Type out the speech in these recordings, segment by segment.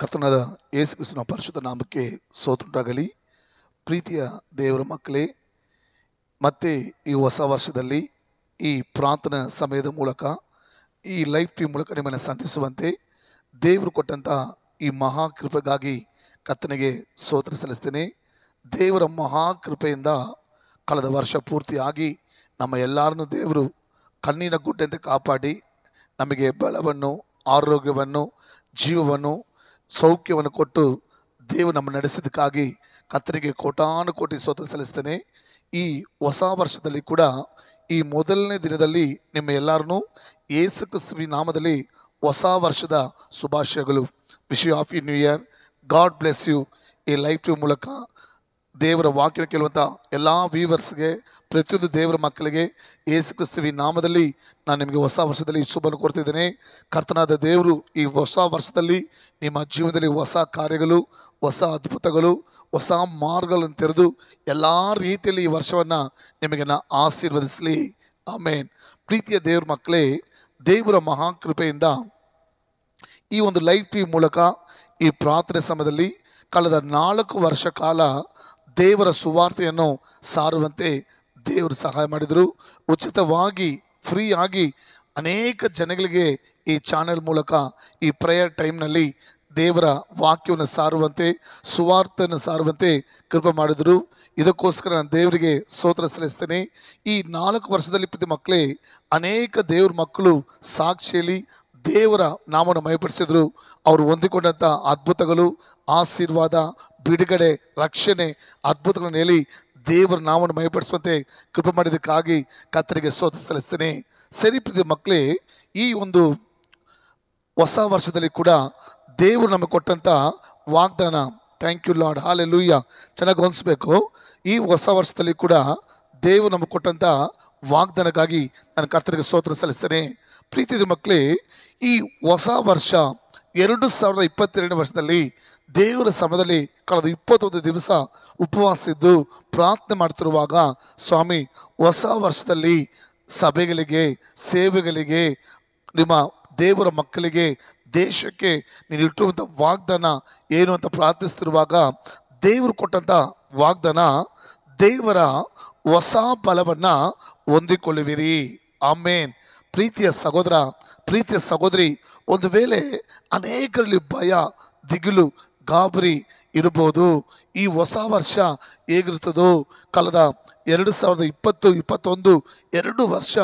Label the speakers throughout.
Speaker 1: ಕಥನದ ಯೇಸುಕ್ರಿಸ್ತನ ಪರಿಶುದ್ಧ ನಾಮಕ್ಕೆ ಸೋತುಂಟಾಗಲಿ ಪ್ರೀತಿಯ ದೇವರ ಮಕ್ಕಳೇ ಮತ್ತೆ ಈ ಹೊಸ ವರ್ಷದಲ್ಲಿ ಈ ಪ್ರಾರ್ಥನಾ ಸಮಯದ ಮೂಲಕ ಈ ಲೈಫ್ ಟೀಮ್ ಮೂಲಕ ನಿಮ್ಮನ್ನು ಸಂತಿಸುವಂತೆ ದೇವರು ಕೊಟ್ಟಂತಹ ಈ ಮಹಾಕೃಪೆಗಾಗಿ ಕತ್ತನೆಗೆ ಸೋತ್ರ ಸಲ್ಲಿಸ್ತೇನೆ ದೇವರ ಮಹಾಕೃಪೆಯಿಂದ ಕಳೆದ ವರ್ಷ ಪೂರ್ತಿಯಾಗಿ ನಮ್ಮ ಎಲ್ಲರನ್ನೂ ದೇವರು ಕಣ್ಣಿನ ಗುಡ್ಡಂತೆ ಕಾಪಾಡಿ ನಮಗೆ ಬಲವನ್ನು ಆರೋಗ್ಯವನ್ನು ಜೀವವನ್ನು ಸೌಖ್ಯವನ್ನು ಕೊಟ್ಟು ದೇವರು ನಮ್ಮ ನಡೆಸಿದ್ದಕ್ಕಾಗಿ ಕತ್ತರಿಗೆ ಕೋಟಾನುಕೋಟಿ ಕೋಟಿ ಸ್ವತಃ ಸಲ್ಲಿಸ್ತೇನೆ ಈ ಹೊಸ ವರ್ಷದಲ್ಲಿ ಕೂಡ ಈ ಮೊದಲನೇ ದಿನದಲ್ಲಿ ನಿಮ್ಮ ಎಲ್ಲರನ್ನೂ ಏಸು ನಾಮದಲ್ಲಿ ಹೊಸ ವರ್ಷದ ಶುಭಾಶಯಗಳು wish you of you new year God bless you ಈ ಲೈಫ್ ಟು ಮೂಲಕ ದೇವರ ವಾಕ್ಯ ಕೇಳುವಂಥ ಎಲ್ಲ ವೀವರ್ಸ್ಗೆ ಪ್ರತಿಯೊಂದು ದೇವರ ಮಕ್ಕಳಿಗೆ ಏಸು ಕ್ರಿಸ್ತವಿ ನಾಮದಲ್ಲಿ ನಾನು ನಿಮಗೆ ಹೊಸ ವರ್ಷದಲ್ಲಿ ಶುಭವನ್ನು ಕೊಡ್ತಿದ್ದೇನೆ ಕರ್ತನಾದ ದೇವರು ಈ ಹೊಸ ವರ್ಷದಲ್ಲಿ ನಿಮ್ಮ ಜೀವನದಲ್ಲಿ ಹೊಸ ಕಾರ್ಯಗಳು ಹೊಸ ಅದ್ಭುತಗಳು ಹೊಸ ಮಾರ್ಗಗಳನ್ನು ತೆರೆದು ಎಲ್ಲ ರೀತಿಯಲ್ಲಿ ಈ ವರ್ಷವನ್ನು ನಿಮಗೆ ನಾ ಆಶೀರ್ವದಿಸಲಿ ಆಮೇನ್ ಪ್ರೀತಿಯ ದೇವ್ರ ಮಕ್ಕಳೇ ದೇವರ ಮಹಾಕೃಪೆಯಿಂದ ಈ ಒಂದು ಲೈವ್ ಟಿ ಮೂಲಕ ಈ ಪ್ರಾರ್ಥನೆ ಸಮಯದಲ್ಲಿ ಕಳೆದ ನಾಲ್ಕು ವರ್ಷ ಕಾಲ ದೇವರ ಸುವಾರ್ತೆಯನ್ನು ಸಾರುವಂತೆ ದೇವರು ಸಹಾಯ ಮಾಡಿದರು ಉಚಿತವಾಗಿ ಫ್ರೀ ಆಗಿ ಅನೇಕ ಜನಗಳಿಗೆ ಈ ಚಾನೆಲ್ ಮೂಲಕ ಈ ಪ್ರೇಯರ್ ಟೈಮ್ನಲ್ಲಿ ದೇವರ ವಾಕ್ಯವನ್ನು ಸಾರುವಂತೆ ಸುವಾರ್ತೆಯನ್ನು ಸಾರುವಂತೆ ಕೃಪೆ ಮಾಡಿದರು ಇದಕ್ಕೋಸ್ಕರ ನಾನು ದೇವರಿಗೆ ಸೋತ್ರ ಸಲ್ಲಿಸ್ತೇನೆ ಈ ನಾಲ್ಕು ವರ್ಷದಲ್ಲಿ ಪ್ರತಿ ಮಕ್ಕಳೇ ಅನೇಕ ದೇವ್ರ ಮಕ್ಕಳು ಸಾಕ್ಷಿಯಲ್ಲಿ ದೇವರ ನಾಮವನ್ನು ಮಯಪಡಿಸಿದರು ಅವರು ಹೊಂದಿಕೊಂಡಂಥ ಅದ್ಭುತಗಳು ಆಶೀರ್ವಾದ ಬಿಡುಗಡೆ ರಕ್ಷಣೆ ಅದ್ಭುತಗಳನ್ನು ಹೇಳಿ ದೇವರ ನಾವನ್ನು ಮೈಪಡಿಸುವಂತೆ ಕೃಪೆ ಮಾಡಿದ್ದಕ್ಕಾಗಿ ಕತ್ತರಿಗೆ ಸೋತ ಸಲ್ಲಿಸ್ತೇನೆ ಸರಿ ಪ್ರೀತಿ ಮಕ್ಕಳೇ ಈ ಒಂದು ಹೊಸ ವರ್ಷದಲ್ಲಿ ಕೂಡ ದೇವರು ನಮಗೆ ಕೊಟ್ಟಂಥ ವಾಗ್ದಾನ ಥ್ಯಾಂಕ್ ಯು ಲಾಡ್ ಹಾಲೆ ಲೂಯ್ಯ ಚೆನ್ನಾಗಿ ಹೊಂದಿಸ್ಬೇಕು ಈ ಹೊಸ ವರ್ಷದಲ್ಲಿ ಕೂಡ ದೇವರು ನಮಗೆ ಕೊಟ್ಟಂಥ ವಾಗ್ದಾನಕ್ಕಾಗಿ ನಾನು ಕರ್ತರಿಗೆ ಸ್ತೋತ್ರ ಸಲ್ಲಿಸ್ತೇನೆ ಪ್ರೀತಿದ ಮಕ್ಕಳೇ ಈ ಹೊಸ ವರ್ಷ ಎರಡು ಸಾವಿರದ ಇಪ್ಪತ್ತೆರಡನೇ ವರ್ಷದಲ್ಲಿ ದೇವರ ಸಮಯದಲ್ಲಿ ಕಳೆದ ಇಪ್ಪತ್ತೊಂದು ದಿವಸ ಉಪವಾಸ ಇದ್ದು ಪ್ರಾರ್ಥನೆ ಮಾಡ್ತಿರುವಾಗ ಸ್ವಾಮಿ ಹೊಸ ವರ್ಷದಲ್ಲಿ ಸಭೆಗಳಿಗೆ ಸೇವೆಗಳಿಗೆ ನಿಮ್ಮ ದೇವರ ಮಕ್ಕಳಿಗೆ ದೇಶಕ್ಕೆ ನೀನು ಇಟ್ಟಿರುವಂಥ ವಾಗ್ದಾನ ಏನು ಅಂತ ಪ್ರಾರ್ಥಿಸ್ತಿರುವಾಗ ದೇವರು ಕೊಟ್ಟಂಥ ವಾಗ್ದಾನ ದೇವರ ಹೊಸ ಬಲವನ್ನು ಹೊಂದಿಕೊಳ್ಳುವಿರಿ ಆಮೇನ್ ಪ್ರೀತಿಯ ಸಹೋದರ ಪ್ರೀತಿಯ ಸಹೋದರಿ ಒಂದು ವೇಳೆ ಅನೇಕರಲ್ಲಿ ಭಯ ದಿಗಿಲು ಗಾಬರಿ ಇರ್ಬೋದು ಈ ಹೊಸ ವರ್ಷ ಹೇಗಿರ್ತದೋ ಕಳೆದ ಎರಡು ಸಾವಿರದ ಇಪ್ಪತ್ತು ಇಪ್ಪತ್ತೊಂದು ಎರಡು ವರ್ಷ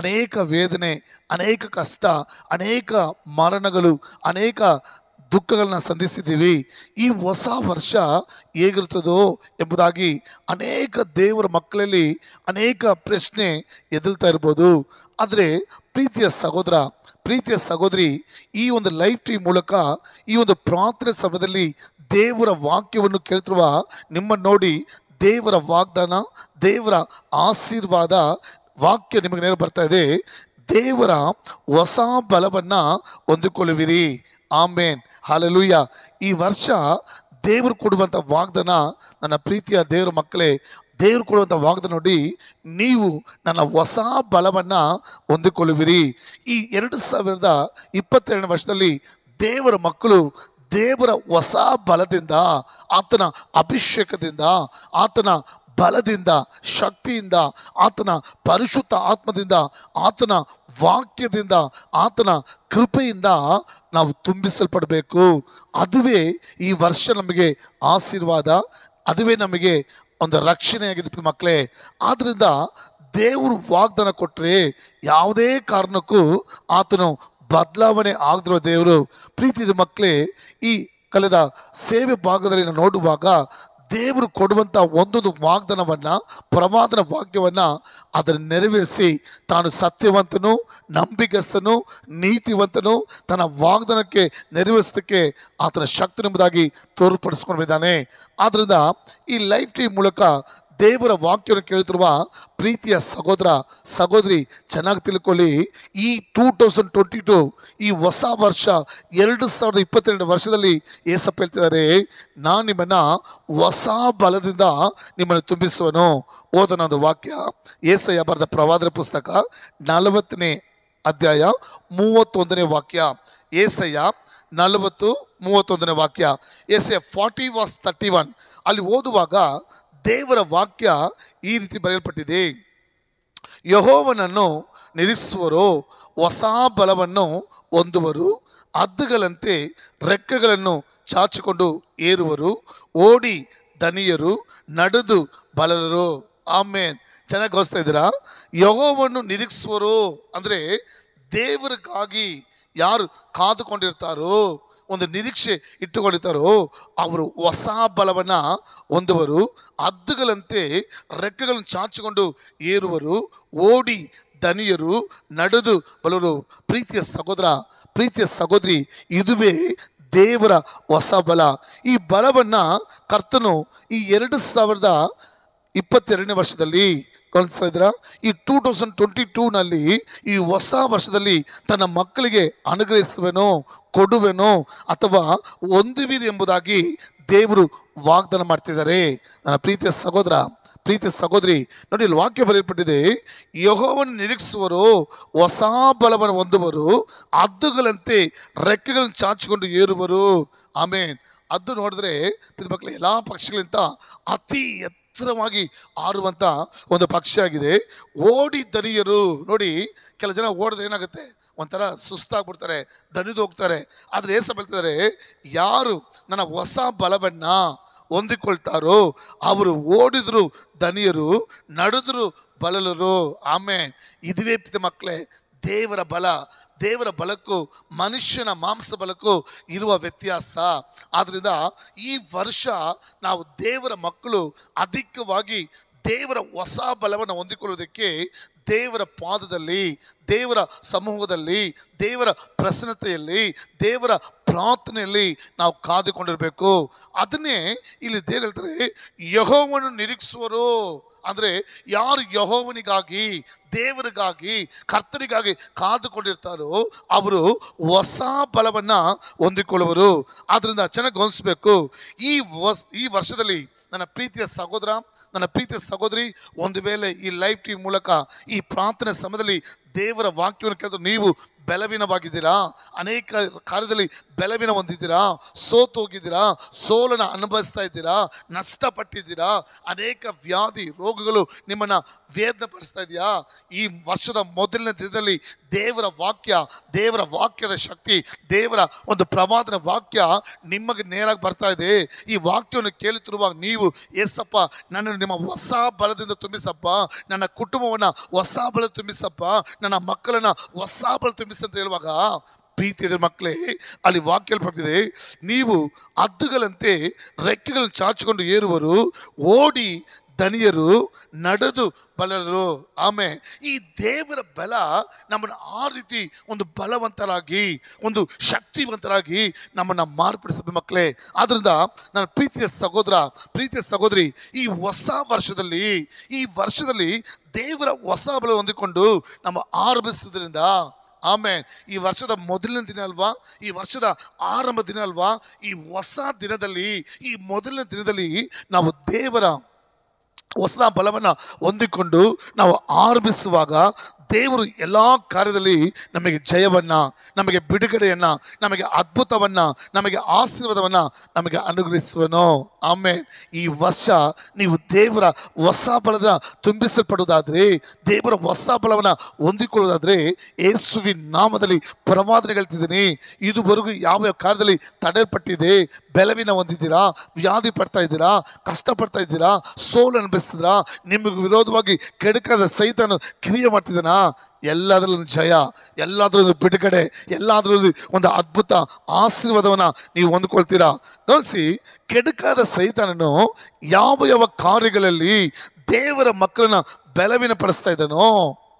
Speaker 1: ಅನೇಕ ವೇದನೆ ಅನೇಕ ಕಷ್ಟ ಅನೇಕ ಮರಣಗಳು ಅನೇಕ ದುಃಖಗಳನ್ನ ಸಂಧಿಸಿದ್ದೀವಿ ಈ ಹೊಸ ವರ್ಷ ಹೇಗಿರ್ತದೋ ಎಂಬುದಾಗಿ ಅನೇಕ ದೇವರ ಮಕ್ಕಳಲ್ಲಿ ಅನೇಕ ಪ್ರಶ್ನೆ ಎದುರ್ತಾ ಇರ್ಬೋದು ಆದರೆ ಪ್ರೀತಿಯ ಸಹೋದರ ಪ್ರೀತಿಯ ಸಹೋದರಿ ಈ ಒಂದು ಲೈವ್ ಟಿ ಮೂಲಕ ಈ ಒಂದು ಪ್ರಾರ್ಥನೆ ಸಮಯದಲ್ಲಿ ದೇವರ ವಾಕ್ಯವನ್ನು ಕೇಳ್ತಿರುವ ನಿಮ್ಮನ್ನು ನೋಡಿ ದೇವರ ವಾಗ್ದಾನ ದೇವರ ಆಶೀರ್ವಾದ ವಾಕ್ಯ ನಿಮಗೆ ನೆನಪು ಬರ್ತಾ ಇದೆ ದೇವರ ಹೊಸ ಬಲವನ್ನು ಹೊಂದಿಕೊಳ್ಳುವಿರಿ ಆಮೇನ್ ಹಾಲೆಲುಯ್ಯ ಈ ವರ್ಷ ದೇವರು ಕೊಡುವಂಥ ವಾಗ್ದಾನ ನನ್ನ ಪ್ರೀತಿಯ ದೇವರ ಮಕ್ಕಳೇ ದೇವರು ಕೊಡುವಂಥ ವಾಗ್ದ ನೋಡಿ ನೀವು ನನ್ನ ಹೊಸ ಬಲವನ್ನು ಹೊಂದಿಕೊಳ್ಳುವಿರಿ ಈ ಎರಡು ಸಾವಿರದ ಇಪ್ಪತ್ತೆರಡನೇ ವರ್ಷದಲ್ಲಿ ದೇವರ ಮಕ್ಕಳು ದೇವರ ಹೊಸ ಬಲದಿಂದ ಆತನ ಅಭಿಷೇಕದಿಂದ ಆತನ ಬಲದಿಂದ ಶಕ್ತಿಯಿಂದ ಆತನ ಪರಿಶುದ್ಧ ಆತ್ಮದಿಂದ ಆತನ ವಾಕ್ಯದಿಂದ ಆತನ ಕೃಪೆಯಿಂದ ನಾವು ತುಂಬಿಸಲ್ಪಡಬೇಕು ಅದುವೇ ಈ ವರ್ಷ ನಮಗೆ ಆಶೀರ್ವಾದ ಅದುವೇ ನಮಗೆ ಒಂದು ರಕ್ಷಣೆಯಾಗಿದ್ದು ಮಕ್ಕಳೇ ಆದ್ರಿಂದ ದೇವರು ವಾಗ್ದಾನ ಕೊಟ್ಟರೆ ಯಾವುದೇ ಕಾರಣಕ್ಕೂ ಆತನು ಬದಲಾವಣೆ ಆಗದಿರೋ ದೇವರು ಪ್ರೀತಿದ ಮಕ್ಕಳೇ ಈ ಕಲೆದ ಸೇವೆ ಭಾಗದಲ್ಲಿ ನೋಡುವಾಗ ದೇವರು ಕೊಡುವಂಥ ಒಂದೊಂದು ವಾಗ್ದಾನವನ್ನು ಪ್ರವಾದನ ವಾಕ್ಯವನ್ನ ಅದನ್ನು ನೆರವೇರಿಸಿ ತಾನು ಸತ್ಯವಂತನು ನಂಬಿಕಸ್ಥನು ನೀತಿವಂತನು ತನ್ನ ವಾಗ್ದಾನಕ್ಕೆ ನೆರವೇರಿಸೋದಕ್ಕೆ ಆತನ ಶಕ್ತಿ ಎಂಬುದಾಗಿ ತೋರ್ಪಡಿಸ್ಕೊಂಡಿದ್ದಾನೆ ಆದ್ದರಿಂದ ಈ ಲೈಫ್ ಟೀಮ್ ಮೂಲಕ ದೇವರ ವಾಕ್ಯವನ್ನು ಕೇಳ್ತಿರುವ ಪ್ರೀತಿಯ ಸಹೋದರ ಸಹೋದರಿ ಚೆನ್ನಾಗಿ ತಿಳ್ಕೊಳ್ಳಿ ಈ ಟೂ ತೌಸಂಡ್ ಟ್ವೆಂಟಿ ಟು ಈ ಹೊಸ ವರ್ಷ ಎರಡು ಸಾವಿರದ ಇಪ್ಪತ್ತೆರಡು ವರ್ಷದಲ್ಲಿ ಏಸಪ್ಪ ಹೇಳ್ತಿದ್ದಾರೆ ನಾನು ನಿಮ್ಮನ್ನು ಹೊಸ ಬಲದಿಂದ ನಿಮ್ಮನ್ನು ತುಂಬಿಸುವನು ಓದನೊಂದು ವಾಕ್ಯ ಏಸಯ್ಯ ಬರೆದ ಪ್ರವಾದರ ಪುಸ್ತಕ ನಲವತ್ತನೇ ಅಧ್ಯಾಯ ಮೂವತ್ತೊಂದನೇ ವಾಕ್ಯ ಏಸಯ್ಯ ನಲವತ್ತು ಮೂವತ್ತೊಂದನೇ ವಾಕ್ಯ S A forty verse thirty one ಅಲ್ಲಿ ಓದುವಾಗ ದೇವರ ವಾಕ್ಯ ಈ ರೀತಿ ಬರೆಯಲ್ಪಟ್ಟಿದೆ ಯಹೋವನನ್ನು ನಿರೀಕ್ಷಿಸುವರು ಹೊಸ ಬಲವನ್ನು ಹೊಂದುವರು ಅದ್ದುಗಳಂತೆ ರೆಕ್ಕೆಗಳನ್ನು ಚಾಚಿಕೊಂಡು ಏರುವರು ಓಡಿ ದನಿಯರು ನಡೆದು ಬಲರರು ಆಮೇನ್ ಚೆನ್ನಾಗಿ ಗೋಸ್ತಾ ಇದ್ದೀರಾ ಯಹೋವನ್ನು ನಿರೀಕ್ಷಿಸುವರು ಅಂದರೆ ದೇವರಿಗಾಗಿ ಯಾರು ಕಾದುಕೊಂಡಿರ್ತಾರೋ ಒಂದು ನಿರೀಕ್ಷೆ ಇಟ್ಟುಕೊಂಡಿದ್ದಾರೋ ಅವರು ಹೊಸ ಬಲವನ್ನು ಹೊಂದುವರು ಅದ್ದುಗಳಂತೆ ರೆಕ್ಕೆಗಳನ್ನು ಚಾಚಿಕೊಂಡು ಏರುವರು ಓಡಿ ದನಿಯರು ನಡೆದು ಬಲವರು ಪ್ರೀತಿಯ ಸಹೋದರ ಪ್ರೀತಿಯ ಸಹೋದರಿ ಇದುವೇ ದೇವರ ಹೊಸ ಬಲ ಈ ಬಲವನ್ನು ಕರ್ತನು ಈ ಎರಡು ಸಾವಿರದ ಇಪ್ಪತ್ತೆರಡನೇ ವರ್ಷದಲ್ಲಿ ಕಳಿಸ್ತಾ ಈ ಟೂ ತೌಸಂಡ್ ಟ್ವೆಂಟಿ ಟೂನಲ್ಲಿ ಈ ಹೊಸ ವರ್ಷದಲ್ಲಿ ತನ್ನ ಮಕ್ಕಳಿಗೆ ಅನುಗ್ರಹಿಸುವೆನೋ ಕೊಡುವೆನೋ ಅಥವಾ ಹೊಂದುವಿರಿ ಎಂಬುದಾಗಿ ದೇವರು ವಾಗ್ದಾನ ಮಾಡ್ತಿದ್ದಾರೆ ನನ್ನ ಪ್ರೀತಿಯ ಸಹೋದರ ಪ್ರೀತಿ ಸಹೋದರಿ ನೋಡಿ ಇಲ್ಲಿ ವಾಕ್ಯ ಬರೆಯಲ್ಪಟ್ಟಿದೆ ಯೋಹವನ್ನು ನಿರೀಕ್ಷಿಸುವರು ಹೊಸ ಬಲವನ್ನು ಹೊಂದುವರು ಅದುಗಳಂತೆ ರೆಕ್ಕೆಗಳನ್ನು ಚಾಚಿಕೊಂಡು ಏರುವರು ಆಮೇನ್ ಅದು ನೋಡಿದ್ರೆ ಮಕ್ಕಳ ಎಲ್ಲ ಪಕ್ಷಿಗಳಿಂದ ಅತಿ ಎತ್ತರವಾಗಿ ಆರುವಂಥ ಒಂದು ಪಕ್ಷಿಯಾಗಿದೆ ಓಡಿ ದರಿಯರು ನೋಡಿ ಕೆಲ ಜನ ಓಡಿದ್ರೆ ಏನಾಗುತ್ತೆ ಒಂಥರ ಸುಸ್ತಾಗ್ಬಿಡ್ತಾರೆ ಹೋಗ್ತಾರೆ ಆದರೆ ಏನು ಹೇಳ್ತಿದ್ದಾರೆ ಯಾರು ನನ್ನ ಹೊಸ ಬಲವನ್ನು ಹೊಂದಿಕೊಳ್ತಾರೋ ಅವರು ಓಡಿದ್ರು ದನಿಯರು ನಡೆದ್ರು ಬಲಲರು ಆಮೆ ಇದುವೇ ಪಿತ ಮಕ್ಕಳೇ ದೇವರ ಬಲ ದೇವರ ಬಲಕ್ಕೂ ಮನುಷ್ಯನ ಮಾಂಸ ಬಲಕ್ಕೂ ಇರುವ ವ್ಯತ್ಯಾಸ ಆದ್ದರಿಂದ ಈ ವರ್ಷ ನಾವು ದೇವರ ಮಕ್ಕಳು ಅಧಿಕವಾಗಿ ದೇವರ ಹೊಸ ಬಲವನ್ನು ಹೊಂದಿಕೊಳ್ಳುವುದಕ್ಕೆ ದೇವರ ಪಾದದಲ್ಲಿ ದೇವರ ಸಮೂಹದಲ್ಲಿ ದೇವರ ಪ್ರಸನ್ನತೆಯಲ್ಲಿ ದೇವರ ಪ್ರಾರ್ಥನೆಯಲ್ಲಿ ನಾವು ಕಾದುಕೊಂಡಿರಬೇಕು ಅದನ್ನೇ ಇಲ್ಲಿ ದೇವ್ರು ಹೇಳ್ತಾರೆ ಯಹೋವನ್ನು ನಿರೀಕ್ಷಿಸುವರು ಅಂದರೆ ಯಾರು ಯಹೋವನಿಗಾಗಿ ದೇವರಿಗಾಗಿ ಕರ್ತನಿಗಾಗಿ ಕಾದುಕೊಂಡಿರ್ತಾರೋ ಅವರು ಹೊಸ ಬಲವನ್ನು ಹೊಂದಿಕೊಳ್ಳುವರು ಆದ್ದರಿಂದ ಚೆನ್ನಾಗಿ ಗಮನಿಸಬೇಕು ಈ ವಸ್ ಈ ವರ್ಷದಲ್ಲಿ ನನ್ನ ಪ್ರೀತಿಯ ಸಹೋದರ ನನ್ನ ಪ್ರೀತಿಯ ಸಹೋದರಿ ಒಂದು ವೇಳೆ ಈ ಲೈವ್ ಟಿವಿ ಮೂಲಕ ಈ ಪ್ರಾರ್ಥನೆ ಸಮಯದಲ್ಲಿ ದೇವರ ವಾಕ್ಯವನ್ನು ಕೇಳಿದ್ರೆ ನೀವು ಬೆಲವೀನವಾಗಿದ್ದೀರಾ ಅನೇಕ ಕಾರ್ಯದಲ್ಲಿ ಬೆಲವಿನ ಹೊಂದಿದ್ದೀರಾ ಸೋತು ಹೋಗಿದ್ದೀರಾ ಸೋಲನ್ನು ಅನುಭವಿಸ್ತಾ ಇದ್ದೀರಾ ನಷ್ಟಪಟ್ಟಿದ್ದೀರಾ ಅನೇಕ ವ್ಯಾಧಿ ರೋಗಗಳು ನಿಮ್ಮನ್ನು ಪಡಿಸ್ತಾ ಇದೆಯಾ ಈ ವರ್ಷದ ಮೊದಲನೇ ದಿನದಲ್ಲಿ ದೇವರ ವಾಕ್ಯ ದೇವರ ವಾಕ್ಯದ ಶಕ್ತಿ ದೇವರ ಒಂದು ಪ್ರವಾದನ ವಾಕ್ಯ ನಿಮಗೆ ನೇರಾಗಿ ಬರ್ತಾ ಇದೆ ಈ ವಾಕ್ಯವನ್ನು ಕೇಳುತ್ತಿರುವಾಗ ನೀವು ಏಸಪ್ಪ ನನ್ನನ್ನು ನಿಮ್ಮ ಹೊಸ ಬಲದಿಂದ ತುಂಬಿಸಪ್ಪ ನನ್ನ ಕುಟುಂಬವನ್ನು ಹೊಸ ಬಲ ತುಂಬಿಸಪ್ಪ ನನ್ನ ಮಕ್ಕಳನ್ನು ಹೊಸ ಬಲ ತುಂಬಿಸಿ ಅಂತ ಹೇಳುವಾಗ ಪ್ರೀತಿ ಮಕ್ಕಳೇ ಅಲ್ಲಿ ವಾಕ್ಯ ಪಡೆದಿದೆ ನೀವು ಹದ್ದುಗಳಂತೆ ರೆಕ್ಕೆಗಳನ್ನು ಚಾಚಿಕೊಂಡು ಏರುವರು ಓಡಿ ಧನಿಯರು ನಡೆದು ಬಲರು ಆಮೆ ಈ ದೇವರ ಬಲ ನಮ್ಮನ್ನು ಆ ರೀತಿ ಒಂದು ಬಲವಂತರಾಗಿ ಒಂದು ಶಕ್ತಿವಂತರಾಗಿ ನಮ್ಮನ್ನು ಮಾರ್ಪಡಿಸಬೇಕು ಮಕ್ಕಳೇ ಆದ್ದರಿಂದ ನನ್ನ ಪ್ರೀತಿಯ ಸಹೋದರ ಪ್ರೀತಿಯ ಸಹೋದರಿ ಈ ಹೊಸ ವರ್ಷದಲ್ಲಿ ಈ ವರ್ಷದಲ್ಲಿ ದೇವರ ಹೊಸ ಬಲ ಹೊಂದಿಕೊಂಡು ನಮ್ಮ ಆರಂಭಿಸುವುದರಿಂದ ಆಮೆ ಈ ವರ್ಷದ ಮೊದಲನೇ ದಿನ ಅಲ್ವಾ ಈ ವರ್ಷದ ಆರಂಭ ದಿನ ಅಲ್ವಾ ಈ ಹೊಸ ದಿನದಲ್ಲಿ ಈ ಮೊದಲನೇ ದಿನದಲ್ಲಿ ನಾವು ದೇವರ ಹೊಸ ಬಲವನ್ನು ಹೊಂದಿಕೊಂಡು ನಾವು ಆರಂಭಿಸುವಾಗ ದೇವರು ಎಲ್ಲ ಕಾರ್ಯದಲ್ಲಿ ನಮಗೆ ಜಯವನ್ನು ನಮಗೆ ಬಿಡುಗಡೆಯನ್ನು ನಮಗೆ ಅದ್ಭುತವನ್ನು ನಮಗೆ ಆಶೀರ್ವಾದವನ್ನು ನಮಗೆ ಅನುಗ್ರಹಿಸುವನು ಆಮೇಲೆ ಈ ವರ್ಷ ನೀವು ದೇವರ ಹೊಸ ಬಲದ ತುಂಬಿಸಲ್ಪಡುವುದಾದರೆ ದೇವರ ಹೊಸ ಬಲವನ್ನು ಹೊಂದಿಕೊಳ್ಳುವುದಾದರೆ ಯೇಸುವಿನ ನಾಮದಲ್ಲಿ ಪ್ರಮಾದನೆ ಹೇಳ್ತಿದ್ದೀನಿ ಇದುವರೆಗೂ ಯಾವ ಯಾವ ಕಾರ್ಯದಲ್ಲಿ ತಡೆಯಲ್ಪಟ್ಟಿದೆ ಬೆಲವಿನ ಹೊಂದಿದ್ದೀರಾ ವ್ಯಾಧಿ ಪಡ್ತಾ ಇದ್ದೀರಾ ಕಷ್ಟಪಡ್ತಾ ಇದ್ದೀರಾ ಸೋಲು ಅನುಭವಿಸ್ತಿದ್ರಾ ನಿಮಗೆ ವಿರೋಧವಾಗಿ ಕೆಡುಕದ ಸೈತನು ಕ್ರಿಯೆ ಮಾಡ್ತಿದ್ದಾನಾ ಎಲ್ಲದರಲ್ಲೂ ಜಯ ಎಲ್ಲದರಲ್ಲೊಂದು ಬಿಡುಗಡೆ ಎಲ್ಲಾದ್ರಲ್ಲಿ ಒಂದು ಅದ್ಭುತ ಆಶೀರ್ವಾದವನ್ನು ನೀವು ಹೊಂದ್ಕೊಳ್ತೀರಾ ನೋಡಿಸಿ ಕೆಡಕಾದ ಸೈತನನ್ನು ಯಾವ ಯಾವ ಕಾರ್ಯಗಳಲ್ಲಿ ದೇವರ ಮಕ್ಕಳನ್ನ ಬೆಲವಿನ ಪಡಿಸ್ತಾ ಇದ್ದಾನೋ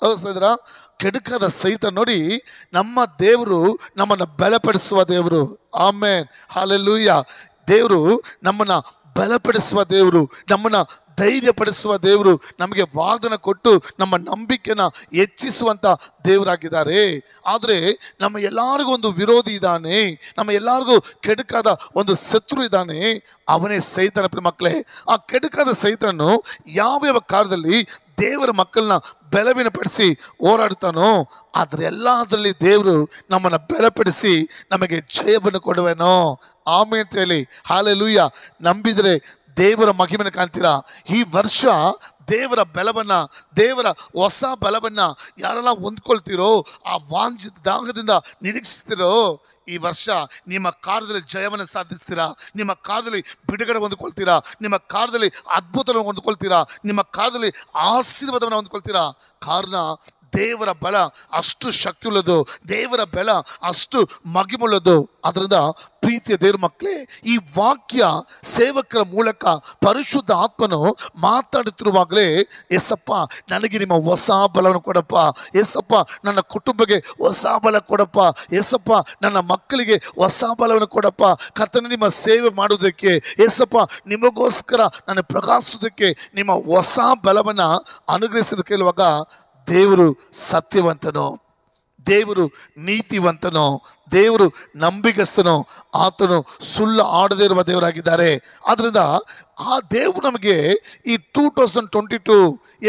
Speaker 1: ತೋರಿಸ್ತಾ ಕೆಡುಕದ ಸಹಿತ ನೋಡಿ ನಮ್ಮ ದೇವರು ನಮ್ಮನ್ನು ಬಲಪಡಿಸುವ ದೇವರು ಆಮೇನ್ ಹಾಲೆಲ್ಲೂಯ್ಯ ದೇವರು ನಮ್ಮನ್ನು ಬಲಪಡಿಸುವ ದೇವರು ನಮ್ಮನ್ನು ಧೈರ್ಯಪಡಿಸುವ ದೇವರು ನಮಗೆ ವಾದನ ಕೊಟ್ಟು ನಮ್ಮ ನಂಬಿಕೆನ ಹೆಚ್ಚಿಸುವಂಥ ದೇವರಾಗಿದ್ದಾರೆ ಆದರೆ ನಮ್ಮ ಎಲ್ಲರಿಗೂ ಒಂದು ವಿರೋಧಿ ಇದ್ದಾನೆ ನಮ್ಮ ಎಲ್ಲರಿಗೂ ಕೆಡುಕಾದ ಒಂದು ಶತ್ರು ಇದ್ದಾನೆ ಅವನೇ ಸೈತನ ಮಕ್ಕಳೇ ಆ ಕೆಡುಕಾದ ಸೈತನು ಯಾವ್ಯಾವ ಕಾಲದಲ್ಲಿ ದೇವರ ಮಕ್ಕಳನ್ನ ಪಡಿಸಿ ಹೋರಾಡ್ತಾನೋ ಅದರೆಲ್ಲದರಲ್ಲಿ ದೇವರು ನಮ್ಮನ್ನು ಬೆಲಪಡಿಸಿ ನಮಗೆ ಜಯವನ್ನು ಕೊಡುವೆನೋ ಆಮೇಲೆ ಹಾಲೆ ಲೂಯ್ಯ ನಂಬಿದರೆ ದೇವರ ಮಗಿಮನ ಕಾಣ್ತೀರಾ ಈ ವರ್ಷ ದೇವರ ಬೆಲವನ್ನು ದೇವರ ಹೊಸ ಬಲವನ್ನ ಯಾರೆಲ್ಲ ಹೊಂದ್ಕೊಳ್ತೀರೋ ಆ ವಾಂಜ್ ದಾಗದಿಂದ ನಿರೀಕ್ಷಿಸ್ತಿರೋ ಈ ವರ್ಷ ನಿಮ್ಮ ಕಾರ್ಯದಲ್ಲಿ ಜಯವನ್ನು ಸಾಧಿಸ್ತೀರಾ ನಿಮ್ಮ ಕಾರ್ಯದಲ್ಲಿ ಬಿಡುಗಡೆ ಹೊಂದ್ಕೊಳ್ತೀರಾ ನಿಮ್ಮ ಕಾರ್ಯದಲ್ಲಿ ಅದ್ಭುತವನ್ನು ಹೊಂದ್ಕೊಳ್ತೀರಾ ನಿಮ್ಮ ಕಾರ್ಯದಲ್ಲಿ ಆಶೀರ್ವಾದವನ್ನು ಹೊಂದ್ಕೊಳ್ತೀರಾ ಕಾರಣ ದೇವರ ಬಲ ಅಷ್ಟು ಉಳ್ಳದು ದೇವರ ಬಲ ಅಷ್ಟು ಮಗಿಮುಳ್ಳದು ಅದರಿಂದ ಪ್ರೀತಿಯ ದೇವ್ರ ಮಕ್ಕಳೇ ಈ ವಾಕ್ಯ ಸೇವಕರ ಮೂಲಕ ಪರಿಶುದ್ಧ ಆತ್ಮನು ಮಾತಾಡುತ್ತಿರುವಾಗಲೇ ಎಸ್ಸಪ್ಪ ನನಗೆ ನಿಮ್ಮ ಹೊಸ ಬಲವನ್ನು ಕೊಡಪ್ಪ ಎಸ್ಸಪ್ಪ ನನ್ನ ಕುಟುಂಬಕ್ಕೆ ಹೊಸ ಬಲ ಕೊಡಪ್ಪ ಎಸ್ಸಪ್ಪ ನನ್ನ ಮಕ್ಕಳಿಗೆ ಹೊಸ ಬಲವನ್ನು ಕೊಡಪ್ಪ ಕರ್ತನ ನಿಮ್ಮ ಸೇವೆ ಮಾಡುವುದಕ್ಕೆ ಎಸ್ಸಪ್ಪ ನಿಮಗೋಸ್ಕರ ನಾನು ಪ್ರಕಾಶಿಸೋದಕ್ಕೆ ನಿಮ್ಮ ಹೊಸ ಬಲವನ್ನು ಅನುಗ್ರಹಿಸೋದಕ್ಕೆ ಹೇಳುವಾಗ ದೇವರು ಸತ್ಯವಂತನೋ ದೇವರು ನೀತಿವಂತನೋ ದೇವರು ನಂಬಿಗಸ್ತನೋ ಆತನು ಸುಳ್ಳು ಆಡದೇ ಇರುವ ದೇವರಾಗಿದ್ದಾರೆ ಆದ್ದರಿಂದ ಆ ದೇವರು ನಮಗೆ ಈ ಟೂ ತೌಸಂಡ್ ಟ್ವೆಂಟಿ ಟು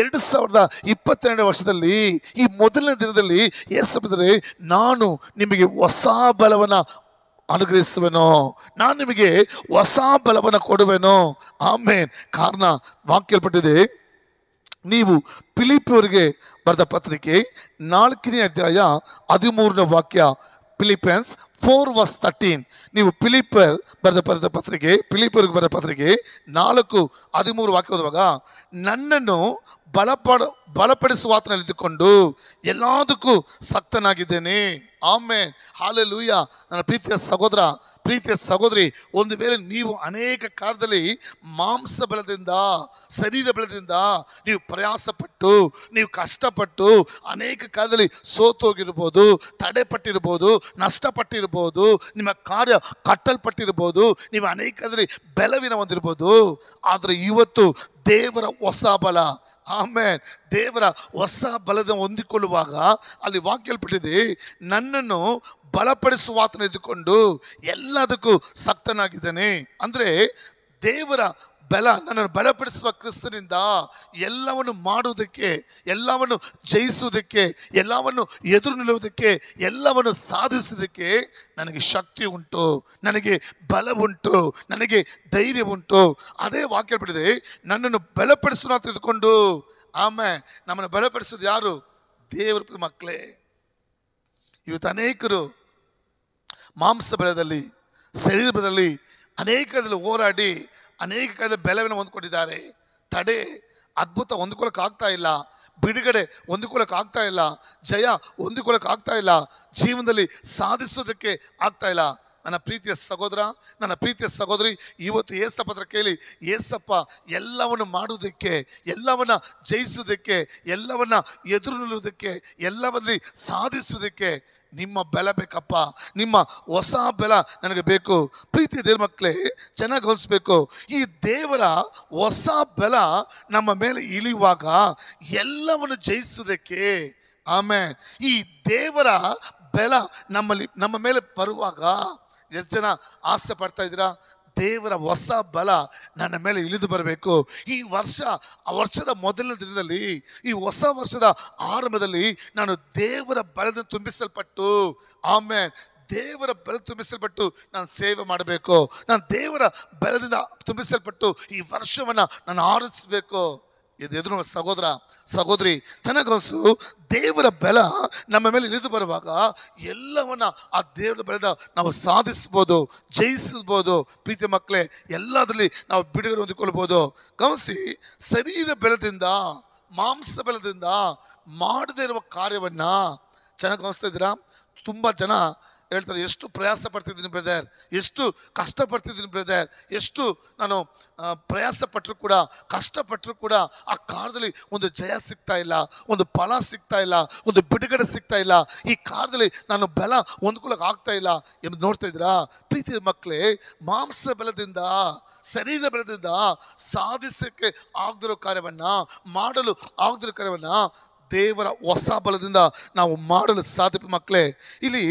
Speaker 1: ಎರಡು ಸಾವಿರದ ಇಪ್ಪತ್ತೆರಡನೇ ವರ್ಷದಲ್ಲಿ ಈ ಮೊದಲನೇ ದಿನದಲ್ಲಿ ಏಸಬಿದರೆ ನಾನು ನಿಮಗೆ ಹೊಸ ಬಲವನ್ನು ಅನುಗ್ರಹಿಸುವೆನೋ ನಾನು ನಿಮಗೆ ಹೊಸ ಬಲವನ್ನು ಕೊಡುವೆನೋ ಆಮೇನ್ ಕಾರಣ ವಾಕ್ಯಲ್ಪಟ್ಟಿದೆ ನೀವು ಪಿಲಿಪಿಯವರಿಗೆ ಬರೆದ ಪತ್ರಿಕೆ ನಾಲ್ಕನೇ ಅಧ್ಯಾಯ ಹದಿಮೂರನೇ ವಾಕ್ಯ ಫಿಲಿಪೆನ್ಸ್ ಫೋರ್ ವಾಸ್ ತರ್ಟೀನ್ ನೀವು ಫಿಲಿಪರ್ ಬರೆದ ಬರೆದ ಪತ್ರಿಕೆ ಫಿಲಿಪರ್ಗೆ ಬರೆದ ಪತ್ರಿಕೆ ನಾಲ್ಕು ಹದಿಮೂರು ವಾಕ್ಯ ಓದುವಾಗ ನನ್ನನ್ನು ಬಲಪಡ ಬಲಪಡಿಸುವ ಎಲ್ಲದಕ್ಕೂ ಸಕ್ತನಾಗಿದ್ದೇನೆ ಆಮೇಲೆ ಹಾಲೆ ಲೂಯ್ಯ ನನ್ನ ಪ್ರೀತಿಯ ಸಹೋದರ ಪ್ರೀತಿಯ ಸಹೋದರಿ ಒಂದು ವೇಳೆ ನೀವು ಅನೇಕ ಕಾಲದಲ್ಲಿ ಮಾಂಸ ಬಲದಿಂದ ಶರೀರ ಬಲದಿಂದ ನೀವು ಪ್ರಯಾಸಪಟ್ಟು ನೀವು ಕಷ್ಟಪಟ್ಟು ಅನೇಕ ಕಾಲದಲ್ಲಿ ಸೋತೋಗಿರ್ಬೋದು ತಡೆಪಟ್ಟಿರ್ಬೋದು ನಷ್ಟಪಟ್ಟಿರ್ಬೋದು ನಿಮ್ಮ ಕಾರ್ಯ ಕಟ್ಟಲ್ಪಟ್ಟಿರ್ಬೋದು ನೀವು ಅನೇಕದಲ್ಲಿ ಬೆಲವಿನ ಹೊಂದಿರ್ಬೋದು ಆದರೆ ಇವತ್ತು ದೇವರ ಹೊಸ ಬಲ ಆಮೇನ್ ದೇವರ ಹೊಸ ಬಲದ ಹೊಂದಿಕೊಳ್ಳುವಾಗ ಅಲ್ಲಿ ವಾಕ್ಯಲ್ಪಟ್ಟಿದೆ ನನ್ನನ್ನು ಬಲಪಡಿಸುವ ಆತನ ಇದ್ದುಕೊಂಡು ಎಲ್ಲದಕ್ಕೂ ಸಕ್ತನಾಗಿದ್ದಾನೆ ಅಂದ್ರೆ ದೇವರ ಬಲ ನನ್ನನ್ನು ಬಲಪಡಿಸುವ ಕ್ರಿಸ್ತನಿಂದ ಎಲ್ಲವನ್ನು ಮಾಡುವುದಕ್ಕೆ ಎಲ್ಲವನ್ನು ಜಯಿಸುವುದಕ್ಕೆ ಎಲ್ಲವನ್ನು ಎದುರು ನಿಲ್ಲುವುದಕ್ಕೆ ಎಲ್ಲವನ್ನು ಸಾಧಿಸುವುದಕ್ಕೆ ನನಗೆ ಶಕ್ತಿ ಉಂಟು ನನಗೆ ಬಲವುಂಟು ನನಗೆ ಧೈರ್ಯ ಉಂಟು ಅದೇ ವಾಕ್ಯ ಬಿಡಿದೆ ನನ್ನನ್ನು ಬಲಪಡಿಸೋಣ ತೆಗೆದುಕೊಂಡು ಆಮೆ ನಮ್ಮನ್ನು ಬಲಪಡಿಸೋದು ಯಾರು ದೇವರ ಮಕ್ಕಳೇ ಇವತ್ತು ಅನೇಕರು ಮಾಂಸ ಬಲದಲ್ಲಿ ಶರೀರದಲ್ಲಿ ಅನೇಕದಲ್ಲಿ ಹೋರಾಡಿ ಅನೇಕ ಕಡೆ ಬೆಲವನ್ನು ಹೊಂದ್ಕೊಂಡಿದ್ದಾರೆ ತಡೆ ಅದ್ಭುತ ಆಗ್ತಾ ಇಲ್ಲ ಬಿಡುಗಡೆ ಆಗ್ತಾ ಇಲ್ಲ ಜಯ ಆಗ್ತಾ ಇಲ್ಲ ಜೀವನದಲ್ಲಿ ಸಾಧಿಸೋದಕ್ಕೆ ಆಗ್ತಾ ಇಲ್ಲ ನನ್ನ ಪ್ರೀತಿಯ ಸಹೋದರ ನನ್ನ ಪ್ರೀತಿಯ ಸಹೋದರಿ ಇವತ್ತು ಏಸಪ್ಪ ಹತ್ರ ಕೇಳಿ ಏಸಪ್ಪ ಎಲ್ಲವನ್ನು ಮಾಡುವುದಕ್ಕೆ ಎಲ್ಲವನ್ನು ಜಯಿಸೋದಕ್ಕೆ ಎಲ್ಲವನ್ನು ಎದುರು ನಿಲ್ಲುವುದಕ್ಕೆ ಎಲ್ಲವನ್ನು ಸಾಧಿಸುವುದಕ್ಕೆ ನಿಮ್ಮ ಬೆಲ ಬೇಕಪ್ಪ ನಿಮ್ಮ ಹೊಸ ಬೆಲ ನನಗೆ ಬೇಕು ಪ್ರೀತಿ ದೇವ್ರ ಮಕ್ಕಳೇ ಚೆನ್ನಾಗಿ ಹೋಲಿಸ್ಬೇಕು ಈ ದೇವರ ಹೊಸ ಬೆಲ ನಮ್ಮ ಮೇಲೆ ಇಳಿಯುವಾಗ ಎಲ್ಲವನ್ನು ಜಯಿಸುವುದಕ್ಕೆ ಆಮೇಲೆ ಈ ದೇವರ ಬೆಲ ನಮ್ಮಲ್ಲಿ ನಮ್ಮ ಮೇಲೆ ಬರುವಾಗ ಎಷ್ಟು ಜನ ಆಸೆ ಪಡ್ತಾ ಇದ್ದೀರಾ ದೇವರ ಹೊಸ ಬಲ ನನ್ನ ಮೇಲೆ ಇಳಿದು ಬರಬೇಕು ಈ ವರ್ಷ ಆ ವರ್ಷದ ಮೊದಲನೇ ದಿನದಲ್ಲಿ ಈ ಹೊಸ ವರ್ಷದ ಆರಂಭದಲ್ಲಿ ನಾನು ದೇವರ ಬಲದಿಂದ ತುಂಬಿಸಲ್ಪಟ್ಟು ಆಮೇಲೆ ದೇವರ ಬಲ ತುಂಬಿಸಲ್ಪಟ್ಟು ನಾನು ಸೇವೆ ಮಾಡಬೇಕು ನಾನು ದೇವರ ಬಲದಿಂದ ತುಂಬಿಸಲ್ಪಟ್ಟು ಈ ವರ್ಷವನ್ನು ನಾನು ಆರಿಸಬೇಕು ಎದುರು ಸಹೋದರ ಸಹೋದರಿ ತನಗನಸು ದೇವರ ಬೆಲ ನಮ್ಮ ಮೇಲೆ ಇಳಿದು ಬರುವಾಗ ಎಲ್ಲವನ್ನ ಆ ದೇವರ ಬೆಳೆದ ನಾವು ಸಾಧಿಸ್ಬೋದು ಜಯಿಸ್ಬೋದು ಪ್ರೀತಿ ಮಕ್ಕಳೇ ಎಲ್ಲದರಲ್ಲಿ ನಾವು ಬಿಡುಗಡೆ ಹೊಂದಿಕೊಳ್ಬೋದು ಗಮನಿಸಿ ಶರೀರ ಬೆಲದಿಂದ ಮಾಂಸ ಬೆಲದಿಂದ ಮಾಡದೇ ಇರುವ ಕಾರ್ಯವನ್ನು ಚೆನ್ನಾಗಿ ಗಮನಿಸ್ತಾ ಇದ್ದೀರಾ ತುಂಬ ಜನ ಹೇಳ್ತಾರೆ ಎಷ್ಟು ಪ್ರಯಾಸ ಪಡ್ತಿದ್ದೀನಿ ಬ್ರದರ್ ಎಷ್ಟು ಕಷ್ಟಪಡ್ತಿದ್ದೀನಿ ಬ್ರದರ್ ಎಷ್ಟು ನಾನು ಪ್ರಯಾಸ ಪಟ್ಟರು ಕೂಡ ಕಷ್ಟಪಟ್ಟರು ಕೂಡ ಆ ಕಾರದಲ್ಲಿ ಒಂದು ಜಯ ಸಿಗ್ತಾ ಇಲ್ಲ ಒಂದು ಫಲ ಸಿಗ್ತಾ ಇಲ್ಲ ಒಂದು ಬಿಡುಗಡೆ ಸಿಗ್ತಾ ಇಲ್ಲ ಈ ಕಾರದಲ್ಲಿ ನಾನು ಬಲ ಹೊಂದ್ಕೊಳ್ಳೋಕೆ ಆಗ್ತಾ ಇಲ್ಲ ಎಂದು ನೋಡ್ತಾ ಇದ್ದೀರಾ ಪ್ರೀತಿಯ ಮಕ್ಕಳೇ ಮಾಂಸ ಬಲದಿಂದ ಶರೀರ ಬಲದಿಂದ ಸಾಧಿಸೋಕ್ಕೆ ಆಗದಿರೋ ಕಾರ್ಯವನ್ನು ಮಾಡಲು ಆಗದಿರೋ ಕಾರ್ಯವನ್ನು ದೇವರ ಹೊಸ ಬಲದಿಂದ ನಾವು ಮಾಡಲು ಸಾಧ್ಯ ಮಕ್ಕಳೇ ಇಲ್ಲಿ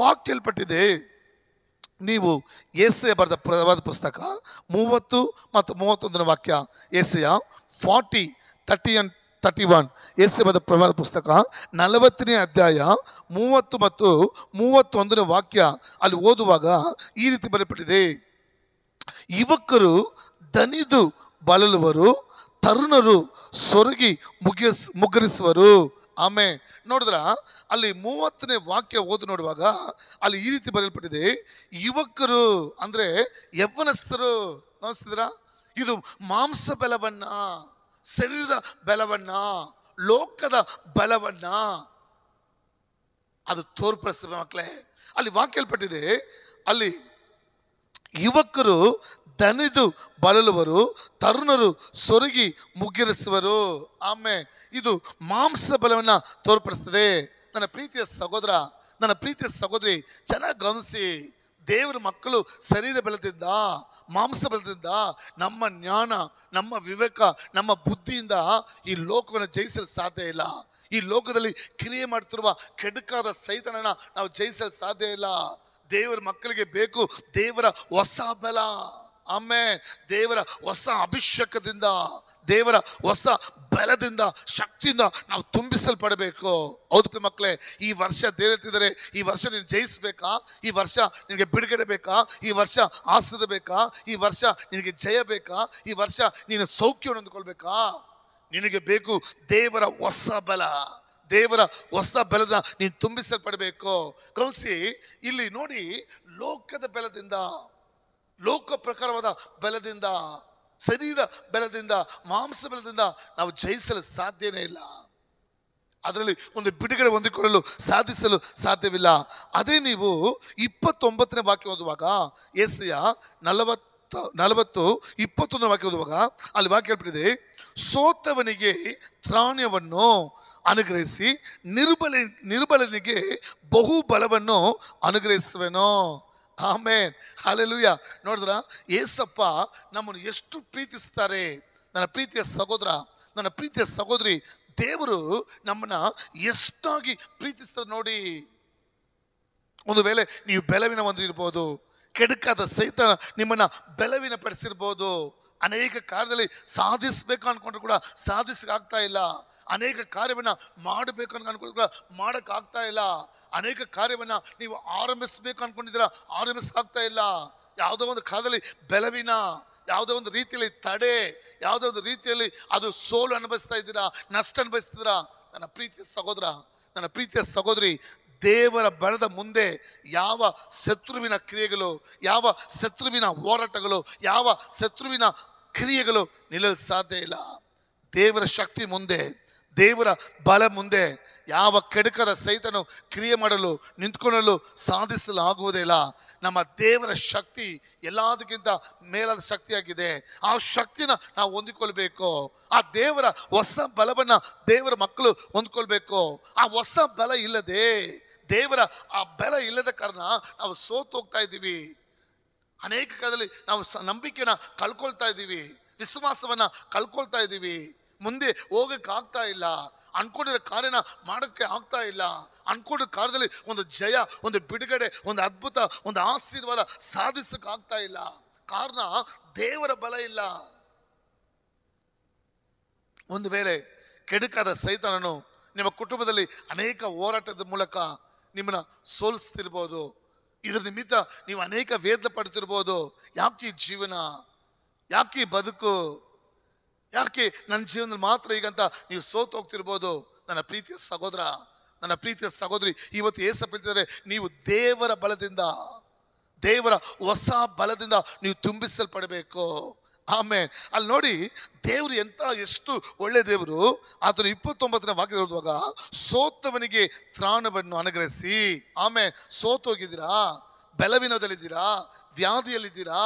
Speaker 1: ವಾಕ್ಯಲ್ಪಟ್ಟಿದೆ ನೀವು ಏಸೆಯ ಬರೆದ ಪ್ರವಾದ ಪುಸ್ತಕ ಮೂವತ್ತು ಮತ್ತು ಮೂವತ್ತೊಂದರ ವಾಕ್ಯ ಏಸೆಯ forty thirty and thirty one ಎಸ್ ಬರೆದ ಪ್ರವಾದ ಪುಸ್ತಕ ನಲವತ್ತನೇ ಅಧ್ಯಾಯ ಮೂವತ್ತು ಮತ್ತು ಮೂವತ್ತೊಂದನೇ ವಾಕ್ಯ ಅಲ್ಲಿ ಓದುವಾಗ ಈ ರೀತಿ ಬರಲ್ಪಟ್ಟಿದೆ ಯುವಕರು ದನಿದು ಬಳಲುವರು ತರುಣರು ಸೊರಗಿ ಮುಗಿಸ್ ಮುಗ್ಗರಿಸುವರು ಆಮೆ ನೋಡಿದ್ರ ಅಲ್ಲಿ ಮೂವತ್ತನೇ ವಾಕ್ಯ ಓದಿ ನೋಡುವಾಗ ಅಲ್ಲಿ ಈ ರೀತಿ ಬರೆಯಲ್ಪಟ್ಟಿದೆ ಯುವಕರು ಅಂದ್ರೆ ಯವ್ವನಸ್ಥರು ಗಮನಿಸ್ತಿದ್ದೀರಾ ಇದು ಮಾಂಸ ಬಲವನ್ನ ಶರೀರದ ಬಲವನ್ನ ಲೋಕದ ಬಲವನ್ನ ಅದು ತೋರ್ಪಡಿಸ್ತದೆ ಮಕ್ಕಳೇ ಅಲ್ಲಿ ವಾಕ್ಯಲ್ಪಟ್ಟಿದೆ ಅಲ್ಲಿ ಯುವಕರು ದನಿದು ಬಳಲುವರು ತರುಣರು ಸೊರಗಿ ಮುಗ್ಗಿರಿಸುವರು ಆಮೆ ಇದು ಮಾಂಸ ಬಲವನ್ನು ತೋರ್ಪಡಿಸ್ತದೆ ನನ್ನ ಪ್ರೀತಿಯ ಸಹೋದರ ನನ್ನ ಪ್ರೀತಿಯ ಸಹೋದರಿ ಚೆನ್ನಾಗಿ ಗಮನಿಸಿ ದೇವರ ಮಕ್ಕಳು ಶರೀರ ಬಲದಿಂದ ಮಾಂಸ ಬಲದಿಂದ ನಮ್ಮ ಜ್ಞಾನ ನಮ್ಮ ವಿವೇಕ ನಮ್ಮ ಬುದ್ಧಿಯಿಂದ ಈ ಲೋಕವನ್ನು ಜಯಿಸಲು ಸಾಧ್ಯ ಇಲ್ಲ ಈ ಲೋಕದಲ್ಲಿ ಕ್ರಿಯೆ ಮಾಡುತ್ತಿರುವ ಕೆಡುಕಾದ ಸೈತನನ ನಾವು ಜಯಿಸಲು ಸಾಧ್ಯ ಇಲ್ಲ ದೇವರ ಮಕ್ಕಳಿಗೆ ಬೇಕು ದೇವರ ಹೊಸ ಬಲ ಆಮೇ ದೇವರ ಹೊಸ ಅಭಿಷೇಕದಿಂದ ದೇವರ ಹೊಸ ಬಲದಿಂದ ಶಕ್ತಿಯಿಂದ ನಾವು ತುಂಬಿಸಲ್ಪಡಬೇಕು ಹೌದು ಮಕ್ಕಳೇ ಈ ವರ್ಷ ದೇವ್ರು ಈ ವರ್ಷ ನೀನು ಜಯಿಸ್ಬೇಕಾ ಈ ವರ್ಷ ನಿನಗೆ ಬಿಡುಗಡೆ ಬೇಕಾ ಈ ವರ್ಷ ಆಸದ ಬೇಕಾ ಈ ವರ್ಷ ನಿನಗೆ ಜಯ ಬೇಕಾ ಈ ವರ್ಷ ನೀನು ಸೌಖ್ಯವನ್ನು ಹೊಂದ್ಕೊಳ್ಬೇಕಾ ನಿನಗೆ ಬೇಕು ದೇವರ ಹೊಸ ಬಲ ದೇವರ ಹೊಸ ಬಲದ ನೀನು ತುಂಬಿಸಲ್ಪಡಬೇಕು ಕೌಸಿ ಇಲ್ಲಿ ನೋಡಿ ಲೋಕದ ಬಲದಿಂದ ಲೋಕ ಪ್ರಕಾರವಾದ ಬಲದಿಂದ ಶರೀರ ಬಲದಿಂದ ಮಾಂಸ ಬಲದಿಂದ ನಾವು ಜಯಿಸಲು ಸಾಧ್ಯನೇ ಇಲ್ಲ ಅದರಲ್ಲಿ ಒಂದು ಬಿಡುಗಡೆ ಹೊಂದಿಕೊಳ್ಳಲು ಸಾಧಿಸಲು ಸಾಧ್ಯವಿಲ್ಲ ಅದೇ ನೀವು ಇಪ್ಪತ್ತೊಂಬತ್ತನೇ ವಾಕ್ಯ ಓದುವಾಗ ಎಸ್ಸಿಯ ನಲವತ್ತು ನಲವತ್ತು ಇಪ್ಪತ್ತೊಂದನೇ ವಾಕ್ಯ ಓದುವಾಗ ಅಲ್ಲಿ ವಾಕ್ಯ ಹೇಳ್ಬಿಟ್ಟಿದೆ ಸೋತವನಿಗೆ ತ್ರಾಣ್ಯವನ್ನು ಅನುಗ್ರಹಿಸಿ ನಿರ್ಬಲ ನಿರ್ಬಲನಿಗೆ ಬಹುಬಲವನ್ನು ಅನುಗ್ರಹಿಸುವೆನೋ ಆಮೇನ್ ಅಲೆಲುಯ್ಯ ನೋಡಿದ್ರ ಏಸಪ್ಪ ನಮ್ಮನ್ನು ಎಷ್ಟು ಪ್ರೀತಿಸ್ತಾರೆ ನನ್ನ ಪ್ರೀತಿಯ ಸಹೋದರ ನನ್ನ ಪ್ರೀತಿಯ ಸಹೋದರಿ ದೇವರು ನಮ್ಮನ್ನ ಎಷ್ಟಾಗಿ ಪ್ರೀತಿಸ್ತಾರೆ ನೋಡಿ ಒಂದು ವೇಳೆ ನೀವು ಬೆಲವಿನ ಹೊಂದಿರ್ಬೋದು ಕೆಡಕಾದ ಸಹಿತ ನಿಮ್ಮನ್ನ ಬೆಲವಿನ ಪಡಿಸಿರ್ಬೋದು ಅನೇಕ ಕಾರ್ಯದಲ್ಲಿ ಸಾಧಿಸ್ಬೇಕು ಅನ್ಕೊಂಡ್ರು ಕೂಡ ಸಾಧಿಸಕ್ಕಾಗ್ತಾ ಇಲ್ಲ ಅನೇಕ ಕಾರ್ಯವನ್ನು ಮಾಡಬೇಕು ಅಂತ ಅನ್ಕೊಂಡಿದ್ರ ಮಾಡೋಕ್ಕಾಗ್ತಾ ಇಲ್ಲ ಅನೇಕ ಕಾರ್ಯವನ್ನು ನೀವು ಆರಂಭಿಸಬೇಕು ಅಂದ್ಕೊಂಡಿದ್ದೀರ ಆರಂಭಿಸಕ್ಕಾಗ್ತಾ ಇಲ್ಲ ಯಾವುದೋ ಒಂದು ಕಾಲದಲ್ಲಿ ಬೆಲವಿನ ಯಾವುದೋ ಒಂದು ರೀತಿಯಲ್ಲಿ ತಡೆ ಯಾವುದೋ ಒಂದು ರೀತಿಯಲ್ಲಿ ಅದು ಸೋಲು ಅನುಭವಿಸ್ತಾ ಇದ್ದೀರಾ ನಷ್ಟ ಅನುಭವಿಸ್ತಿದ್ದೀರಾ ನನ್ನ ಪ್ರೀತಿಯ ಸಹೋದರ ನನ್ನ ಪ್ರೀತಿಯ ಸಹೋದರಿ ದೇವರ ಬಲದ ಮುಂದೆ ಯಾವ ಶತ್ರುವಿನ ಕ್ರಿಯೆಗಳು ಯಾವ ಶತ್ರುವಿನ ಹೋರಾಟಗಳು ಯಾವ ಶತ್ರುವಿನ ಕ್ರಿಯೆಗಳು ನಿಲ್ಲಲು ಸಾಧ್ಯ ಇಲ್ಲ ದೇವರ ಶಕ್ತಿ ಮುಂದೆ ದೇವರ ಬಲ ಮುಂದೆ ಯಾವ ಕೆಡಕದ ಸಹಿತನು ಕ್ರಿಯೆ ಮಾಡಲು ನಿಂತ್ಕೊಳ್ಳಲು ಸಾಧಿಸಲಾಗುವುದಿಲ್ಲ ನಮ್ಮ ದೇವರ ಶಕ್ತಿ ಎಲ್ಲದಕ್ಕಿಂತ ಮೇಲಾದ ಶಕ್ತಿಯಾಗಿದೆ ಆ ಶಕ್ತಿನ ನಾವು ಹೊಂದಿಕೊಳ್ಬೇಕು ಆ ದೇವರ ಹೊಸ ಬಲವನ್ನು ದೇವರ ಮಕ್ಕಳು ಹೊಂದ್ಕೊಳ್ಬೇಕು ಆ ಹೊಸ ಬಲ ಇಲ್ಲದೆ ದೇವರ ಆ ಬಲ ಇಲ್ಲದ ಕಾರಣ ನಾವು ಸೋತು ಹೋಗ್ತಾ ಇದ್ದೀವಿ ಅನೇಕ ಕಾಲದಲ್ಲಿ ನಾವು ನಂಬಿಕೆನ ಕಳ್ಕೊಳ್ತಾ ಇದ್ದೀವಿ ವಿಶ್ವಾಸವನ್ನ ಕಳ್ಕೊಳ್ತಾ ಇದ್ದೀವಿ ಮುಂದೆ ಹೋಗಕ್ಕೆ ಆಗ್ತಾ ಇಲ್ಲ ಅನ್ಕೊಂಡಿರೋ ಕಾರ್ಯನ ಮಾಡೋಕ್ಕೆ ಆಗ್ತಾ ಇಲ್ಲ ಅನ್ಕೊಂಡಿರೋ ಕಾರ್ಯದಲ್ಲಿ ಒಂದು ಜಯ ಒಂದು ಬಿಡುಗಡೆ ಒಂದು ಅದ್ಭುತ ಒಂದು ಆಶೀರ್ವಾದ ಸಾಧಿಸಕ್ಕೆ ಆಗ್ತಾ ಇಲ್ಲ ಕಾರಣ ದೇವರ ಬಲ ಇಲ್ಲ ಒಂದು ವೇಳೆ ಕೆಡುಕಾದ ಸೈತನನು ನಿಮ್ಮ ಕುಟುಂಬದಲ್ಲಿ ಅನೇಕ ಹೋರಾಟದ ಮೂಲಕ ನಿಮ್ಮನ್ನ ಸೋಲಿಸ್ತಿರ್ಬೋದು ಇದ್ರ ನಿಮಿತ್ತ ನೀವು ಅನೇಕ ವೇದ ಪಡ್ತಿರ್ಬೋದು ಯಾಕೆ ಜೀವನ ಯಾಕೆ ಬದುಕು ಯಾಕೆ ನನ್ನ ಜೀವನದಲ್ಲಿ ಮಾತ್ರ ಈಗಂತ ನೀವು ಸೋತು ಹೋಗ್ತಿರ್ಬೋದು ನನ್ನ ಪ್ರೀತಿಯ ಸಹೋದರ ನನ್ನ ಪ್ರೀತಿಯ ಸಹೋದರಿ ಇವತ್ತು ಏಸಪ್ಪಿದ್ದಾರೆ ನೀವು ದೇವರ ಬಲದಿಂದ ದೇವರ ಹೊಸ ಬಲದಿಂದ ನೀವು ತುಂಬಿಸಲ್ಪಡಬೇಕು ಆಮೇಲೆ ಅಲ್ಲಿ ನೋಡಿ ದೇವರು ಎಂತ ಎಷ್ಟು ಒಳ್ಳೆ ದೇವರು ಆದ್ರೆ ಇಪ್ಪತ್ತೊಂಬತ್ತನೇ ವಾಕ್ಯ ಓದುವಾಗ ಸೋತವನಿಗೆ ತ್ರಾಣವನ್ನು ಅನುಗ್ರಹಿಸಿ ಆಮೇಲೆ ಸೋತೋಗಿದ್ದೀರಾ ಬೆಲವಿನದಲ್ಲಿದ್ದೀರಾ ವ್ಯಾಧಿಯಲ್ಲಿದ್ದೀರಾ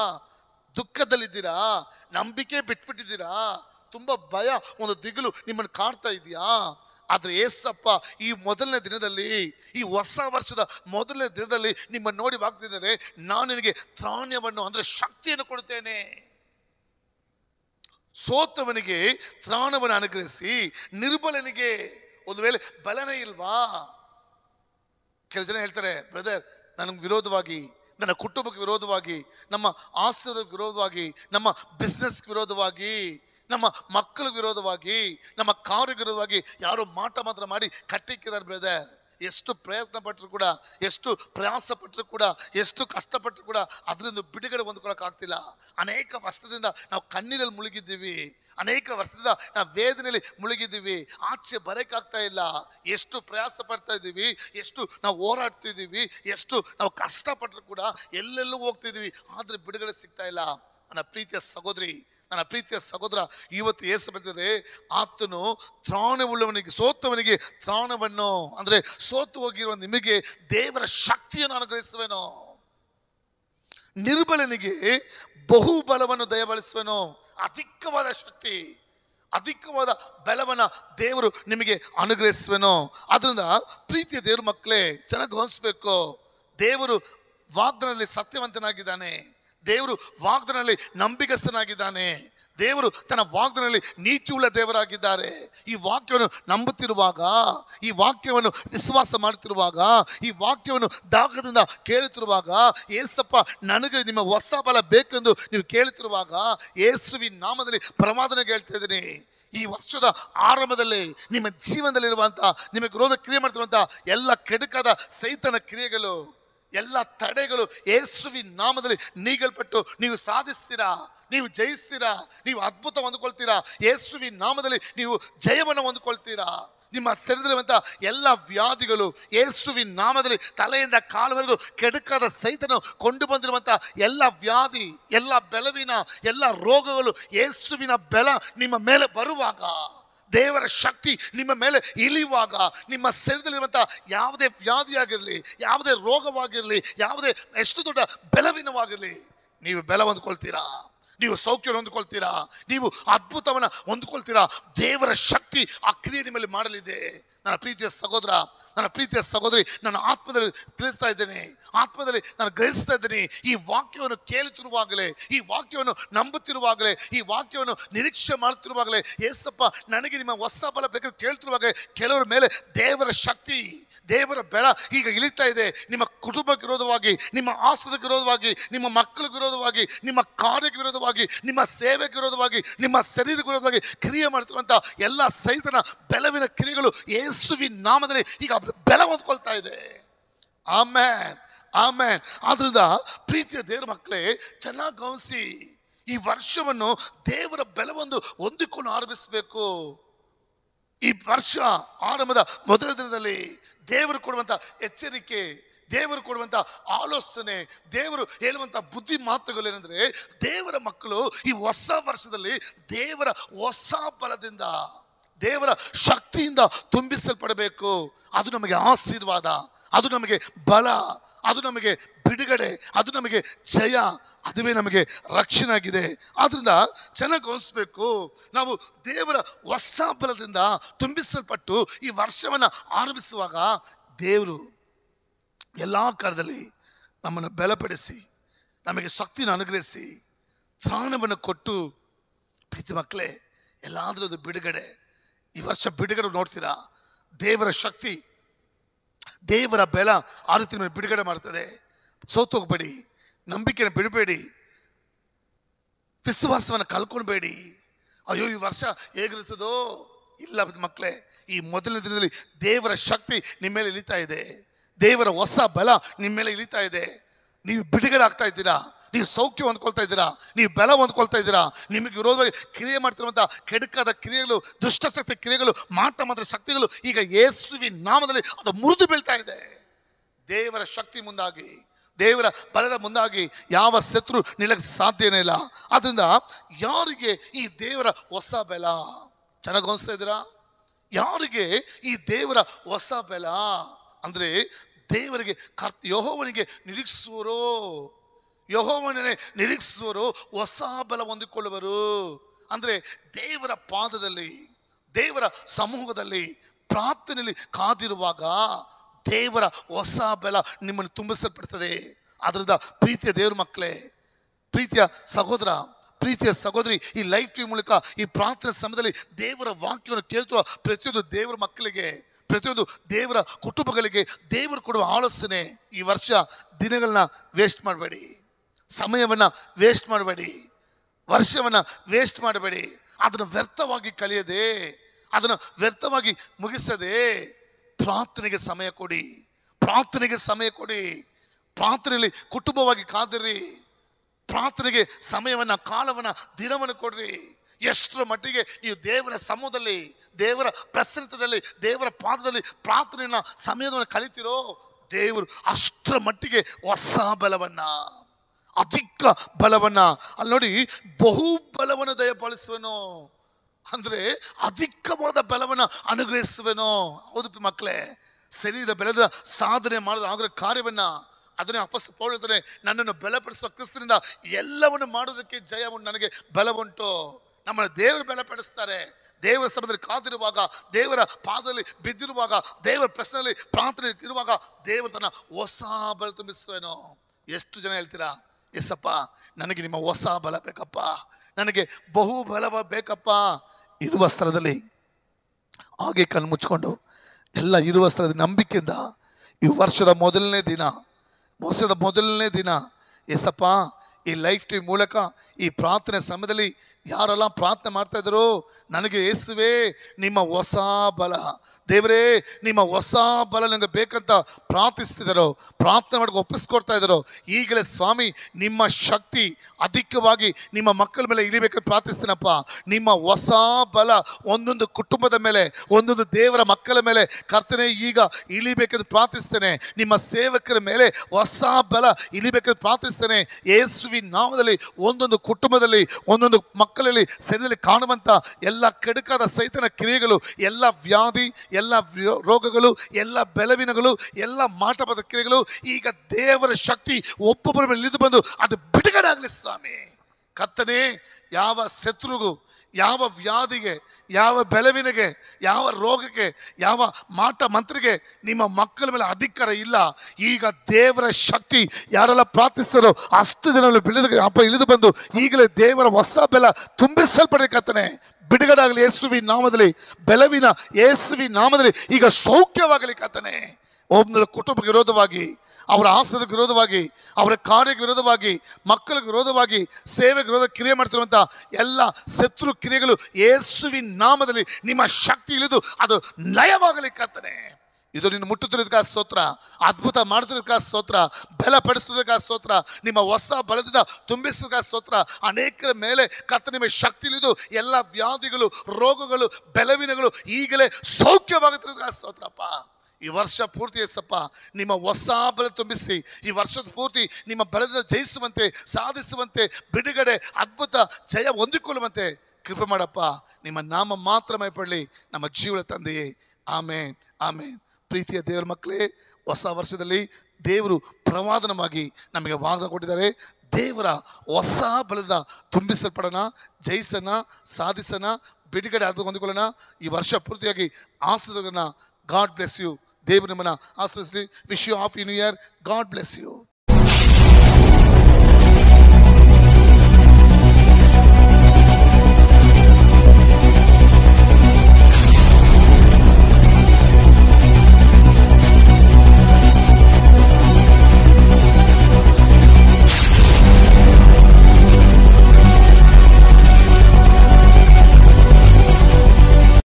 Speaker 1: ದುಃಖದಲ್ಲಿದ್ದೀರಾ ನಂಬಿಕೆ ಬಿಟ್ಬಿಟ್ಟಿದ್ದೀರಾ ತುಂಬ ಭಯ ಒಂದು ದಿಗಿಲು ನಿಮ್ಮನ್ನು ಕಾಣ್ತಾ ಇದೆಯಾ ಆದರೆ ಏಸಪ್ಪ ಈ ಮೊದಲನೇ ದಿನದಲ್ಲಿ ಈ ಹೊಸ ವರ್ಷದ ಮೊದಲನೇ ದಿನದಲ್ಲಿ ನಿಮ್ಮನ್ನು ನೋಡಿ ನಾನು ನಿನಗೆ ತ್ರಾಣ್ಯವನ್ನು ಅಂದರೆ ಶಕ್ತಿಯನ್ನು ಕೊಡುತ್ತೇನೆ ಸೋತವನಿಗೆ ತ್ರಾಣವನ್ನು ಅನುಗ್ರಹಿಸಿ ನಿರ್ಬಲನಿಗೆ ಒಂದು ವೇಳೆ ಬಲನೇ ಇಲ್ವಾ ಕೆಲ ಜನ ಹೇಳ್ತಾರೆ ಬ್ರದರ್ ನನಗೆ ವಿರೋಧವಾಗಿ ನನ್ನ ಕುಟುಂಬಕ್ಕೆ ವಿರೋಧವಾಗಿ ನಮ್ಮ ಆಸ್ತಿಗೆ ವಿರೋಧವಾಗಿ ನಮ್ಮ ಬಿಸ್ನೆಸ್ಗೆ ವಿರೋಧವಾಗಿ ನಮ್ಮ ಮಕ್ಕಳ ವಿರೋಧವಾಗಿ ನಮ್ಮ ಕಾರು ವಿರೋಧವಾಗಿ ಯಾರು ಮಾಟ ಮಾತ್ರ ಮಾಡಿ ಕಟ್ಟಿಕ್ಕಿದ್ದಾರೆ ಬ್ರದರ್ ಎಷ್ಟು ಪ್ರಯತ್ನ ಪಟ್ಟರು ಕೂಡ ಎಷ್ಟು ಪ್ರಯಾಸ ಪಟ್ಟರು ಕೂಡ ಎಷ್ಟು ಕಷ್ಟಪಟ್ಟರು ಕೂಡ ಅದರಿಂದ ಬಿಡುಗಡೆ ಆಗ್ತಿಲ್ಲ ಅನೇಕ ವರ್ಷದಿಂದ ನಾವು ಕಣ್ಣೀರಲ್ಲಿ ಮುಳುಗಿದ್ದೀವಿ ಅನೇಕ ವರ್ಷದಿಂದ ನಾವು ವೇದನೆಯಲ್ಲಿ ಮುಳುಗಿದ್ದೀವಿ ಆಚೆ ಬರೋಕ್ಕಾಗ್ತಾ ಇಲ್ಲ ಎಷ್ಟು ಪ್ರಯಾಸ ಪಡ್ತಾ ಇದ್ದೀವಿ ಎಷ್ಟು ನಾವು ಹೋರಾಡ್ತಿದ್ದೀವಿ ಎಷ್ಟು ನಾವು ಕಷ್ಟಪಟ್ಟರು ಕೂಡ ಎಲ್ಲೆಲ್ಲೂ ಹೋಗ್ತಿದ್ದೀವಿ ಆದರೆ ಬಿಡುಗಡೆ ಸಿಗ್ತಾ ಇಲ್ಲ ನನ್ನ ಪ್ರೀತಿಯ ಸಹೋದರಿ ನನ್ನ ಪ್ರೀತಿಯ ಸಹೋದರ ಇವತ್ತು ಏಸು ಬಂದಿದೆ ಆತನು ತ್ರಾಣವುಳ್ಳವನಿಗೆ ಸೋತವನಿಗೆ ತ್ರಾಣವನ್ನು ಅಂದರೆ ಸೋತು ಹೋಗಿರುವ ನಿಮಗೆ ದೇವರ ಶಕ್ತಿಯನ್ನು ಅನುಗ್ರಹಿಸುವೆನು ನಿರ್ಬಲನಿಗೆ ಬಹುಬಲವನ್ನು ದಯಬಳಸುವೆನು ಅಧಿಕವಾದ ಶಕ್ತಿ ಅಧಿಕವಾದ ಬಲವನ್ನು ದೇವರು ನಿಮಗೆ ಅನುಗ್ರಹಿಸುವೆನೋ ಅದರಿಂದ ಪ್ರೀತಿಯ ದೇವ್ರ ಮಕ್ಕಳೇ ಚೆನ್ನಾಗಿ ಗಮನಿಸ್ಬೇಕು ದೇವರು ವಾಗ್ದನಲ್ಲಿ ಸತ್ಯವಂತನಾಗಿದ್ದಾನೆ ದೇವರು ವಾಗ್ದನಲ್ಲಿ ನಂಬಿಕಸ್ಥನಾಗಿದ್ದಾನೆ ದೇವರು ತನ್ನ ವಾಗ್ದನಲ್ಲಿ ನೀತಿಯುಳ್ಳ ದೇವರಾಗಿದ್ದಾರೆ ಈ ವಾಕ್ಯವನ್ನು ನಂಬುತ್ತಿರುವಾಗ ಈ ವಾಕ್ಯವನ್ನು ವಿಶ್ವಾಸ ಮಾಡುತ್ತಿರುವಾಗ ಈ ವಾಕ್ಯವನ್ನು ದಾಗದಿಂದ ಕೇಳುತ್ತಿರುವಾಗ ಏಸಪ್ಪ ನನಗೆ ನಿಮ್ಮ ಹೊಸ ಬಲ ಬೇಕೆಂದು ನೀವು ಕೇಳುತ್ತಿರುವಾಗ ಏಸುವಿನ ನಾಮದಲ್ಲಿ ಪ್ರಮಾದನೆ ಕೇಳ್ತಾ ಇದ್ದೀನಿ ಈ ವರ್ಷದ ಆರಂಭದಲ್ಲಿ ನಿಮ್ಮ ಜೀವನದಲ್ಲಿರುವಂಥ ನಿಮಗೆ ವಿರೋಧ ಕ್ರಿಯೆ ಮಾಡ್ತಿರುವಂಥ ಎಲ್ಲ ಕೆಡುಕದ ಸೈತನ ಕ್ರಿಯೆಗಳು ಎಲ್ಲ ತಡೆಗಳು ಯೇಸುವಿನ ನಾಮದಲ್ಲಿ ನೀಗಲ್ಪಟ್ಟು ನೀವು ಸಾಧಿಸ್ತೀರಾ ನೀವು ಜಯಿಸ್ತೀರಾ ನೀವು ಅದ್ಭುತ ಹೊಂದ್ಕೊಳ್ತೀರಾ ಯೇಸುವಿನ ನಾಮದಲ್ಲಿ ನೀವು ಜಯವನ್ನು ಹೊಂದ್ಕೊಳ್ತೀರಾ ನಿಮ್ಮ ಶರೀರದಲ್ಲಿರುವಂಥ ಎಲ್ಲ ವ್ಯಾಧಿಗಳು ಯೇಸುವಿನ ನಾಮದಲ್ಲಿ ತಲೆಯಿಂದ ಕಾಲುವರೆಗೂ ಕೆಡುಕಾದ ಸಹಿತನು ಕೊಂಡು ಬಂದಿರುವಂಥ ಎಲ್ಲ ವ್ಯಾಧಿ ಎಲ್ಲ ಬೆಲವಿನ ಎಲ್ಲ ರೋಗಗಳು ಯೇಸುವಿನ ಬೆಲ ನಿಮ್ಮ ಮೇಲೆ ಬರುವಾಗ ದೇವರ ಶಕ್ತಿ ನಿಮ್ಮ ಮೇಲೆ ಇಳಿಯುವಾಗ ನಿಮ್ಮ ಶರೀರದಲ್ಲಿರುವಂಥ ಯಾವುದೇ ವ್ಯಾಧಿಯಾಗಿರಲಿ ಯಾವುದೇ ರೋಗವಾಗಿರಲಿ ಯಾವುದೇ ಎಷ್ಟು ದೊಡ್ಡ ಬೆಲವಿನವಾಗಿರಲಿ ನೀವು ಬೆಲ ಹೊಂದ್ಕೊಳ್ತೀರಾ ನೀವು ಸೌಖ್ಯ ಹೊಂದ್ಕೊಳ್ತೀರಾ ನೀವು ಅದ್ಭುತವನ್ನು ಹೊಂದ್ಕೊಳ್ತೀರಾ ದೇವರ ಶಕ್ತಿ ಆ ಕ್ರಿಯೆ ನಿಮ್ಮಲ್ಲಿ ಮಾಡಲಿದೆ ನನ್ನ ಪ್ರೀತಿಯ ಸಹೋದರ ನನ್ನ ಪ್ರೀತಿಯ ಸಹೋದರಿ ನನ್ನ ಆತ್ಮದಲ್ಲಿ ತಿಳಿಸ್ತಾ ಇದ್ದೇನೆ ಆತ್ಮದಲ್ಲಿ ನಾನು ಗ್ರಹಿಸ್ತಾ ಇದ್ದೇನೆ ಈ ವಾಕ್ಯವನ್ನು ಕೇಳುತ್ತಿರುವಾಗಲೇ ಈ ವಾಕ್ಯವನ್ನು ನಂಬುತ್ತಿರುವಾಗಲೇ ಈ ವಾಕ್ಯವನ್ನು ನಿರೀಕ್ಷೆ ಮಾಡುತ್ತಿರುವಾಗಲೇ ಏಸಪ್ಪ ನನಗೆ ನಿಮ್ಮ ಹೊಸ ಬಲ ಬೇಕಾದ್ರೆ ಕೇಳ್ತಿರುವಾಗಲೇ ಕೆಲವರ ಮೇಲೆ ದೇವರ ಶಕ್ತಿ ದೇವರ ಬೆಳ ಈಗ ಇಳಿತಾ ಇದೆ ನಿಮ್ಮ ಕುಟುಂಬಕ್ಕೆ ವಿರೋಧವಾಗಿ ನಿಮ್ಮ ಆಸದಕ್ಕೆ ವಿರೋಧವಾಗಿ ನಿಮ್ಮ ಮಕ್ಕಳಿಗೆ ವಿರೋಧವಾಗಿ ನಿಮ್ಮ ಕಾರ್ಯಕ್ಕೆ ವಿರೋಧವಾಗಿ ನಿಮ್ಮ ಸೇವೆಗೆ ವಿರೋಧವಾಗಿ ನಿಮ್ಮ ಶರೀರಕ್ಕೆ ವಿರೋಧವಾಗಿ ಕ್ರಿಯೆ ಮಾಡ್ತಿರುವಂಥ ಎಲ್ಲ ಸೈತನ ಬೆಲವಿನ ಕ್ರಿಯೆಗಳು ಯೇಸುವಿನ ನಾಮದಲ್ಲಿ ಈಗ ಬೆಲೆ ಹೊಂದ್ಕೊಳ್ತಾ ಇದೆ ಆಮೇನ್ ಆಮೇನ್ ಆದ್ರಿಂದ ಪ್ರೀತಿಯ ದೇವರ ಮಕ್ಕಳೇ ಚೆನ್ನಾಗಿ ಗಮನಿಸಿ ಈ ವರ್ಷವನ್ನು ದೇವರ ಬೆಲವೊಂದು ಹೊಂದಿಕೊಂಡು ಆರಂಭಿಸಬೇಕು ಈ ವರ್ಷ ಆರಂಭದ ಮೊದಲ ದಿನದಲ್ಲಿ ದೇವರು ಕೊಡುವಂಥ ಎಚ್ಚರಿಕೆ ದೇವರು ಕೊಡುವಂಥ ಆಲೋಚನೆ ದೇವರು ಹೇಳುವಂಥ ಬುದ್ಧಿ ಮಾತುಗಳೇನೆಂದರೆ ದೇವರ ಮಕ್ಕಳು ಈ ಹೊಸ ವರ್ಷದಲ್ಲಿ ದೇವರ ಹೊಸ ಬಲದಿಂದ ದೇವರ ಶಕ್ತಿಯಿಂದ ತುಂಬಿಸಲ್ಪಡಬೇಕು ಅದು ನಮಗೆ ಆಶೀರ್ವಾದ ಅದು ನಮಗೆ ಬಲ ಅದು ನಮಗೆ ಬಿಡುಗಡೆ ಅದು ನಮಗೆ ಜಯ ಅದುವೇ ನಮಗೆ ರಕ್ಷಣೆ ಆಗಿದೆ ಚೆನ್ನಾಗಿ ಹೋಲಿಸ್ಬೇಕು ನಾವು ದೇವರ ಹೊಸ ಬಲದಿಂದ ತುಂಬಿಸಲ್ಪಟ್ಟು ಈ ವರ್ಷವನ್ನು ಆರಂಭಿಸುವಾಗ ದೇವರು ಎಲ್ಲ ಕಾಲದಲ್ಲಿ ನಮ್ಮನ್ನು ಬೆಲಪಡಿಸಿ ನಮಗೆ ಶಕ್ತಿನ ಅನುಗ್ರಹಿಸಿ ತ್ರಾಣವನ್ನು ಕೊಟ್ಟು ಪ್ರೀತಿ ಮಕ್ಕಳೇ ಎಲ್ಲಾದರೂ ಬಿಡುಗಡೆ ಈ ವರ್ಷ ಬಿಡುಗಡೆ ನೋಡ್ತೀರಾ ದೇವರ ಶಕ್ತಿ ದೇವರ ಬೆಲ ಆ ರೀತಿ ಬಿಡುಗಡೆ ಮಾಡ್ತದೆ ಸೋತೋಗ್ಬೇಡಿ ನಂಬಿಕೆನ ಬಿಡಬೇಡಿ ವಿಶ್ವಾಸವನ್ನು ಕಲ್ಕೊಳ್ಬೇಡಿ ಅಯ್ಯೋ ಈ ವರ್ಷ ಹೇಗಿರ್ತದೋ ಇಲ್ಲ ಮಕ್ಕಳೇ ಈ ಮೊದಲನೇ ದಿನದಲ್ಲಿ ದೇವರ ಶಕ್ತಿ ನಿಮ್ಮ ಮೇಲೆ ಇಳಿತಾ ಇದೆ ದೇವರ ಹೊಸ ಬಲ ನಿಮ್ಮ ಮೇಲೆ ಇಳಿತಾ ಇದೆ ನೀವು ಬಿಡುಗಡೆ ಆಗ್ತಾ ಇದ್ದೀರಾ ನೀವು ಸೌಖ್ಯ ಹೊಂದ್ಕೊಳ್ತಾ ಇದ್ದೀರಾ ನೀವು ಬಲ ಹೊಂದ್ಕೊಳ್ತಾ ಇದ್ದೀರಾ ನಿಮಗೆ ವಿರೋಧವಾಗಿ ಕ್ರಿಯೆ ಮಾಡ್ತಿರುವಂಥ ಕೆಡುಕಾದ ಕ್ರಿಯೆಗಳು ದುಷ್ಟಶಕ್ತಿ ಕ್ರಿಯೆಗಳು ಮಾಟ ಮಾತ್ರ ಶಕ್ತಿಗಳು ಈಗ ಯೇಸುವಿನ ನಾಮದಲ್ಲಿ ಅದು ಮುರಿದು ಬೀಳ್ತಾ ಇದೆ ದೇವರ ಶಕ್ತಿ ಮುಂದಾಗಿ ದೇವರ ಬಲದ ಮುಂದಾಗಿ ಯಾವ ಶತ್ರು ನಿಲ್ಲಕ್ಕೆ ಸಾಧ್ಯನೇ ಇಲ್ಲ ಆದ್ದರಿಂದ ಯಾರಿಗೆ ಈ ದೇವರ ಹೊಸ ಬೆಲ ಚೆನ್ನಾಗಿ ಗಮನಿಸ್ತಾ ಇದ್ದೀರಾ ಯಾರಿಗೆ ಈ ದೇವರ ಹೊಸ ಬೆಲ ಅಂದರೆ ದೇವರಿಗೆ ಕರ್ತ ಯಹೋವನಿಗೆ ನಿರೀಕ್ಷಿಸುವರೋ ಯಹೋವನೇ ನಿರೀಕ್ಷಿಸುವರು ಹೊಸ ಬಲ ಹೊಂದಿಕೊಳ್ಳುವರು ಅಂದರೆ ದೇವರ ಪಾದದಲ್ಲಿ ದೇವರ ಸಮೂಹದಲ್ಲಿ ಪ್ರಾರ್ಥನೆಯಲ್ಲಿ ಕಾದಿರುವಾಗ ದೇವರ ಹೊಸ ಬಲ ನಿಮ್ಮನ್ನು ತುಂಬಿಸಲ್ಪಡ್ತದೆ ಅದರಿಂದ ಪ್ರೀತಿಯ ದೇವ್ರ ಮಕ್ಕಳೇ ಪ್ರೀತಿಯ ಸಹೋದರ ಪ್ರೀತಿಯ ಸಹೋದರಿ ಈ ಲೈಫ್ ಟಿವಿ ಮೂಲಕ ಈ ಪ್ರಾರ್ಥನೆ ಸಮಯದಲ್ಲಿ ದೇವರ ವಾಕ್ಯವನ್ನು ಕೇಳ್ತಿರುವ ಪ್ರತಿಯೊಂದು ದೇವರ ಮಕ್ಕಳಿಗೆ ಪ್ರತಿಯೊಂದು ದೇವರ ಕುಟುಂಬಗಳಿಗೆ ದೇವರು ಕೊಡುವ ಆಲೋಚನೆ ಈ ವರ್ಷ ದಿನಗಳನ್ನ ವೇಸ್ಟ್ ಮಾಡಬೇಡಿ ಸಮಯವನ್ನು ವೇಸ್ಟ್ ಮಾಡಬೇಡಿ ವರ್ಷವನ್ನು ವೇಸ್ಟ್ ಮಾಡಬೇಡಿ ಅದನ್ನು ವ್ಯರ್ಥವಾಗಿ ಕಲಿಯದೆ ಅದನ್ನು ವ್ಯರ್ಥವಾಗಿ ಮುಗಿಸದೆ ಪ್ರಾರ್ಥನೆಗೆ ಸಮಯ ಕೊಡಿ ಪ್ರಾರ್ಥನೆಗೆ ಸಮಯ ಕೊಡಿ ಪ್ರಾರ್ಥನೆಯಲ್ಲಿ ಕುಟುಂಬವಾಗಿ ಕಾದಿರಿ ಪ್ರಾರ್ಥನೆಗೆ ಸಮಯವನ್ನು ಕಾಲವನ್ನು ದಿನವನ್ನು ಕೊಡ್ರಿ ಎಷ್ಟರ ಮಟ್ಟಿಗೆ ನೀವು ದೇವರ ಸಮೂಹದಲ್ಲಿ ದೇವರ ಪ್ರಸನ್ನತದಲ್ಲಿ ದೇವರ ಪಾದದಲ್ಲಿ ಪ್ರಾರ್ಥನೆಯನ್ನು ಸಮಯದವನ್ನು ಕಲಿತಿರೋ ದೇವರು ಅಷ್ಟರ ಮಟ್ಟಿಗೆ ಹೊಸ ಬಲವನ್ನು ಅಧಿಕ ಬಲವನ್ನು ಅಲ್ಲಿ ನೋಡಿ ಬಹು ಬಲವನ್ನು ದಯಪಾಲಿಸುವನು ಅಂದರೆ ಅಧಿಕವಾದ ಬಲವನ್ನು ಅನುಗ್ರಹಿಸುವನು ಹೌದು ಮಕ್ಕಳೇ ಶರೀರ ಬೆಳೆದ ಸಾಧನೆ ಮಾಡಿದ ಆಗಿರೋ ಕಾರ್ಯವನ್ನು ಅದನ್ನೇ ವಾಪಸ್ ಪೌಳಿರ್ತಾನೆ ನನ್ನನ್ನು ಬಲಪಡಿಸುವ ಕ್ರಿಸ್ತನಿಂದ ಎಲ್ಲವನ್ನು ಮಾಡೋದಕ್ಕೆ ಜಯ ಉಂಟು ನನಗೆ ಬಲವುಂಟು ನಮ್ಮನ್ನು ದೇವರು ಬಲಪಡಿಸ್ತಾರೆ ದೇವರ ಸಮಯದಲ್ಲಿ ಕಾದಿರುವಾಗ ದೇವರ ಪಾದದಲ್ಲಿ ಬಿದ್ದಿರುವಾಗ ದೇವರ ಪ್ರಶ್ನೆಯಲ್ಲಿ ಪ್ರಾರ್ಥನೆ ಇರುವಾಗ ದೇವರು ತನ್ನ ಹೊಸ ಬಲ ತುಂಬಿಸುವೇನೋ ಎಷ್ಟು ಜನ ಹೇಳ್ತೀರಾ ಎಸಪ್ಪ ನನಗೆ ನಿಮ್ಮ ಹೊಸ ಬಲ ಬೇಕಪ್ಪ ನನಗೆ ಬಹು ಬಲವ ಬೇಕಪ್ಪ ಇರುವ ಸ್ಥಳದಲ್ಲಿ ಹಾಗೆ ಕಣ್ಣು ಮುಚ್ಕೊಂಡು ಎಲ್ಲ ಇರುವ ಸ್ಥಳದ ನಂಬಿಕೆಯಿಂದ ಈ ವರ್ಷದ ಮೊದಲನೇ ದಿನ ವರ್ಷದ ಮೊದಲನೇ ದಿನ ಎಸಪ್ಪ ಈ ಲೈಫ್ ಟೀಮ್ ಮೂಲಕ ಈ ಪ್ರಾರ್ಥನೆ ಸಮಯದಲ್ಲಿ ಯಾರೆಲ್ಲ ಪ್ರಾರ್ಥನೆ ಮಾಡ್ತಾ ಇದ್ರು ನನಗೆ ಯೇಸುವೇ ನಿಮ್ಮ ಹೊಸ ಬಲ ದೇವರೇ ನಿಮ್ಮ ಹೊಸ ಬಲ ನನಗೆ ಬೇಕಂತ ಪ್ರಾರ್ಥಿಸ್ತಿದ್ದರು ಪ್ರಾರ್ಥನೆ ಮಾಡಿ ಒಪ್ಪಿಸ್ಕೊಡ್ತಾ ಇದ್ದರು ಈಗಲೇ ಸ್ವಾಮಿ ನಿಮ್ಮ ಶಕ್ತಿ ಅಧಿಕವಾಗಿ ನಿಮ್ಮ ಮಕ್ಕಳ ಮೇಲೆ ಇಳಿಬೇಕಂತ ಪ್ರಾರ್ಥಿಸ್ತೇನಪ್ಪ ನಿಮ್ಮ ಹೊಸ ಬಲ ಒಂದೊಂದು ಕುಟುಂಬದ ಮೇಲೆ ಒಂದೊಂದು ದೇವರ ಮಕ್ಕಳ ಮೇಲೆ ಕರ್ತನೆ ಈಗ ಇಳಿಬೇಕೆಂದು ಪ್ರಾರ್ಥಿಸ್ತೇನೆ ನಿಮ್ಮ ಸೇವಕರ ಮೇಲೆ ಹೊಸ ಬಲ ಇಳಿಬೇಕೆಂದು ಪ್ರಾರ್ಥಿಸ್ತೇನೆ ಯೇಸುವಿನ ನಾಮದಲ್ಲಿ ಒಂದೊಂದು ಕುಟುಂಬದಲ್ಲಿ ಒಂದೊಂದು ಮಕ್ಕಳಲ್ಲಿ ಸರಿಯಲ್ಲಿ ಕಾಣುವಂಥ ಎಲ್ಲ ಎಲ್ಲ ಕೆಡುಕಾದ ಸೈತನ ಕ್ರಿಯೆಗಳು ಎಲ್ಲ ವ್ಯಾಧಿ ಎಲ್ಲ ರೋಗಗಳು ಎಲ್ಲ ಬೆಲವಿನಗಳು ಎಲ್ಲ ಮಾಟಪದ ಕ್ರಿಯೆಗಳು ಈಗ ದೇವರ ಶಕ್ತಿ ಒಬ್ಬೊಬ್ಬರ ಮೇಲೆ ಇಳಿದು ಬಂದು ಅದು ಬಿಡುಗಡೆ ಸ್ವಾಮಿ ಕತ್ತನೆ ಯಾವ ಶತ್ರುಗೂ ಯಾವ ವ್ಯಾಧಿಗೆ ಯಾವ ಬೆಳವಿನಗೆ ಯಾವ ರೋಗಕ್ಕೆ ಯಾವ ಮಾಟ ಮಂತ್ರಿಗೆ ನಿಮ್ಮ ಮಕ್ಕಳ ಮೇಲೆ ಅಧಿಕಾರ ಇಲ್ಲ ಈಗ ದೇವರ ಶಕ್ತಿ ಯಾರೆಲ್ಲ ಪ್ರಾರ್ಥಿಸ್ತಾರೋ ಅಷ್ಟು ಜನ ಬೆಳೆದು ಅಪ್ಪ ಇಳಿದು ಬಂದು ಈಗಲೇ ದೇವರ ಹೊಸ ಬೆಲ ತುಂಬಿಸಲ್ಪಡಬೇಕಂತಾನೆ ಬಿಡುಗಡಾಗಲಿ ಯೇಸುವಿ ನಾಮದಲ್ಲಿ ಬೆಲವಿನ ಯೇಸುವಿ ನಾಮದಲ್ಲಿ ಈಗ ಸೌಖ್ಯವಾಗಲಿ ಕತ್ತನೆ ಒಬ್ಬನ ಕುಟುಂಬಕ್ಕೆ ವಿರೋಧವಾಗಿ ಅವರ ಆಸ್ತದ ವಿರೋಧವಾಗಿ ಅವರ ಕಾರ್ಯಕ್ಕೆ ವಿರೋಧವಾಗಿ ಮಕ್ಕಳಿಗೆ ವಿರೋಧವಾಗಿ ಸೇವೆಗೆ ವಿರೋಧ ಕ್ರಿಯೆ ಮಾಡ್ತಿರುವಂಥ ಎಲ್ಲ ಶತ್ರು ಕ್ರಿಯೆಗಳು ಯೇಸುವಿನ ನಾಮದಲ್ಲಿ ನಿಮ್ಮ ಶಕ್ತಿ ಇಳಿದು ಅದು ನಯವಾಗಲಿಕ್ಕತ್ತನೆ ಇದು ನೀನು ಮುಟ್ಟುತ್ತಿರೋದಕ್ಕೆ ಸ್ತೋತ್ರ ಅದ್ಭುತ ಮಾಡ್ತಿರೋದಕ್ಕೆ ಸ್ತೋತ್ರ ಬಲ ಪಡಿಸೋದಕ್ಕೆ ಸ್ತೋತ್ರ ನಿಮ್ಮ ಹೊಸ ಬಲದಿಂದ ತುಂಬಿಸೋದಕ್ಕೆ ಸ್ತೋತ್ರ ಅನೇಕರ ಮೇಲೆ ಕತ್ತ ನಿಮ್ಮ ಶಕ್ತಿಲಿದ್ದು ಎಲ್ಲ ವ್ಯಾಧಿಗಳು ರೋಗಗಳು ಬೆಲವಿನಗಳು ಈಗಲೇ ಸೌಖ್ಯವಾಗುತ್ತಿರೋದಕ್ಕೆ ಸ್ತೋತ್ರಪ್ಪ ಈ ವರ್ಷ ಪೂರ್ತಿ ಎಸ್ಸಪ್ಪ ನಿಮ್ಮ ಹೊಸ ಬಲ ತುಂಬಿಸಿ ಈ ವರ್ಷದ ಪೂರ್ತಿ ನಿಮ್ಮ ಬಲದ ಜಯಿಸುವಂತೆ ಸಾಧಿಸುವಂತೆ ಬಿಡುಗಡೆ ಅದ್ಭುತ ಜಯ ಹೊಂದಿಕೊಳ್ಳುವಂತೆ ಕೃಪೆ ಮಾಡಪ್ಪ ನಿಮ್ಮ ನಾಮ ಮಾತ್ರ ಮೈಪಡಲಿ ನಮ್ಮ ಜೀವನ ತಂದೆಯೇ ಆಮೇನ್ ಆಮೇನ್ ಪ್ರೀತಿಯ ದೇವರ ಮಕ್ಕಳೇ ಹೊಸ ವರ್ಷದಲ್ಲಿ ದೇವರು ಪ್ರವಾದನವಾಗಿ ನಮಗೆ ವಾಗ್ದಾನ ಕೊಟ್ಟಿದ್ದಾರೆ ದೇವರ ಹೊಸ ಬಲದ ತುಂಬಿಸಲ್ಪಡೋಣ ಜಯಿಸೋಣ ಸಾಧಿಸೋಣ ಬಿಡುಗಡೆ ಆದ ಹೊಂದಿಕೊಳ್ಳೋಣ ಈ ವರ್ಷ ಪೂರ್ತಿಯಾಗಿ ಆಸ್ವಾದನ ಗಾಡ್ ಬ್ಲೆಸ್ ಯು ದೇವರು ನಿಮ್ಮನ್ನು ಆಶ್ರಯಿಸಲಿ wish you of new year God bless you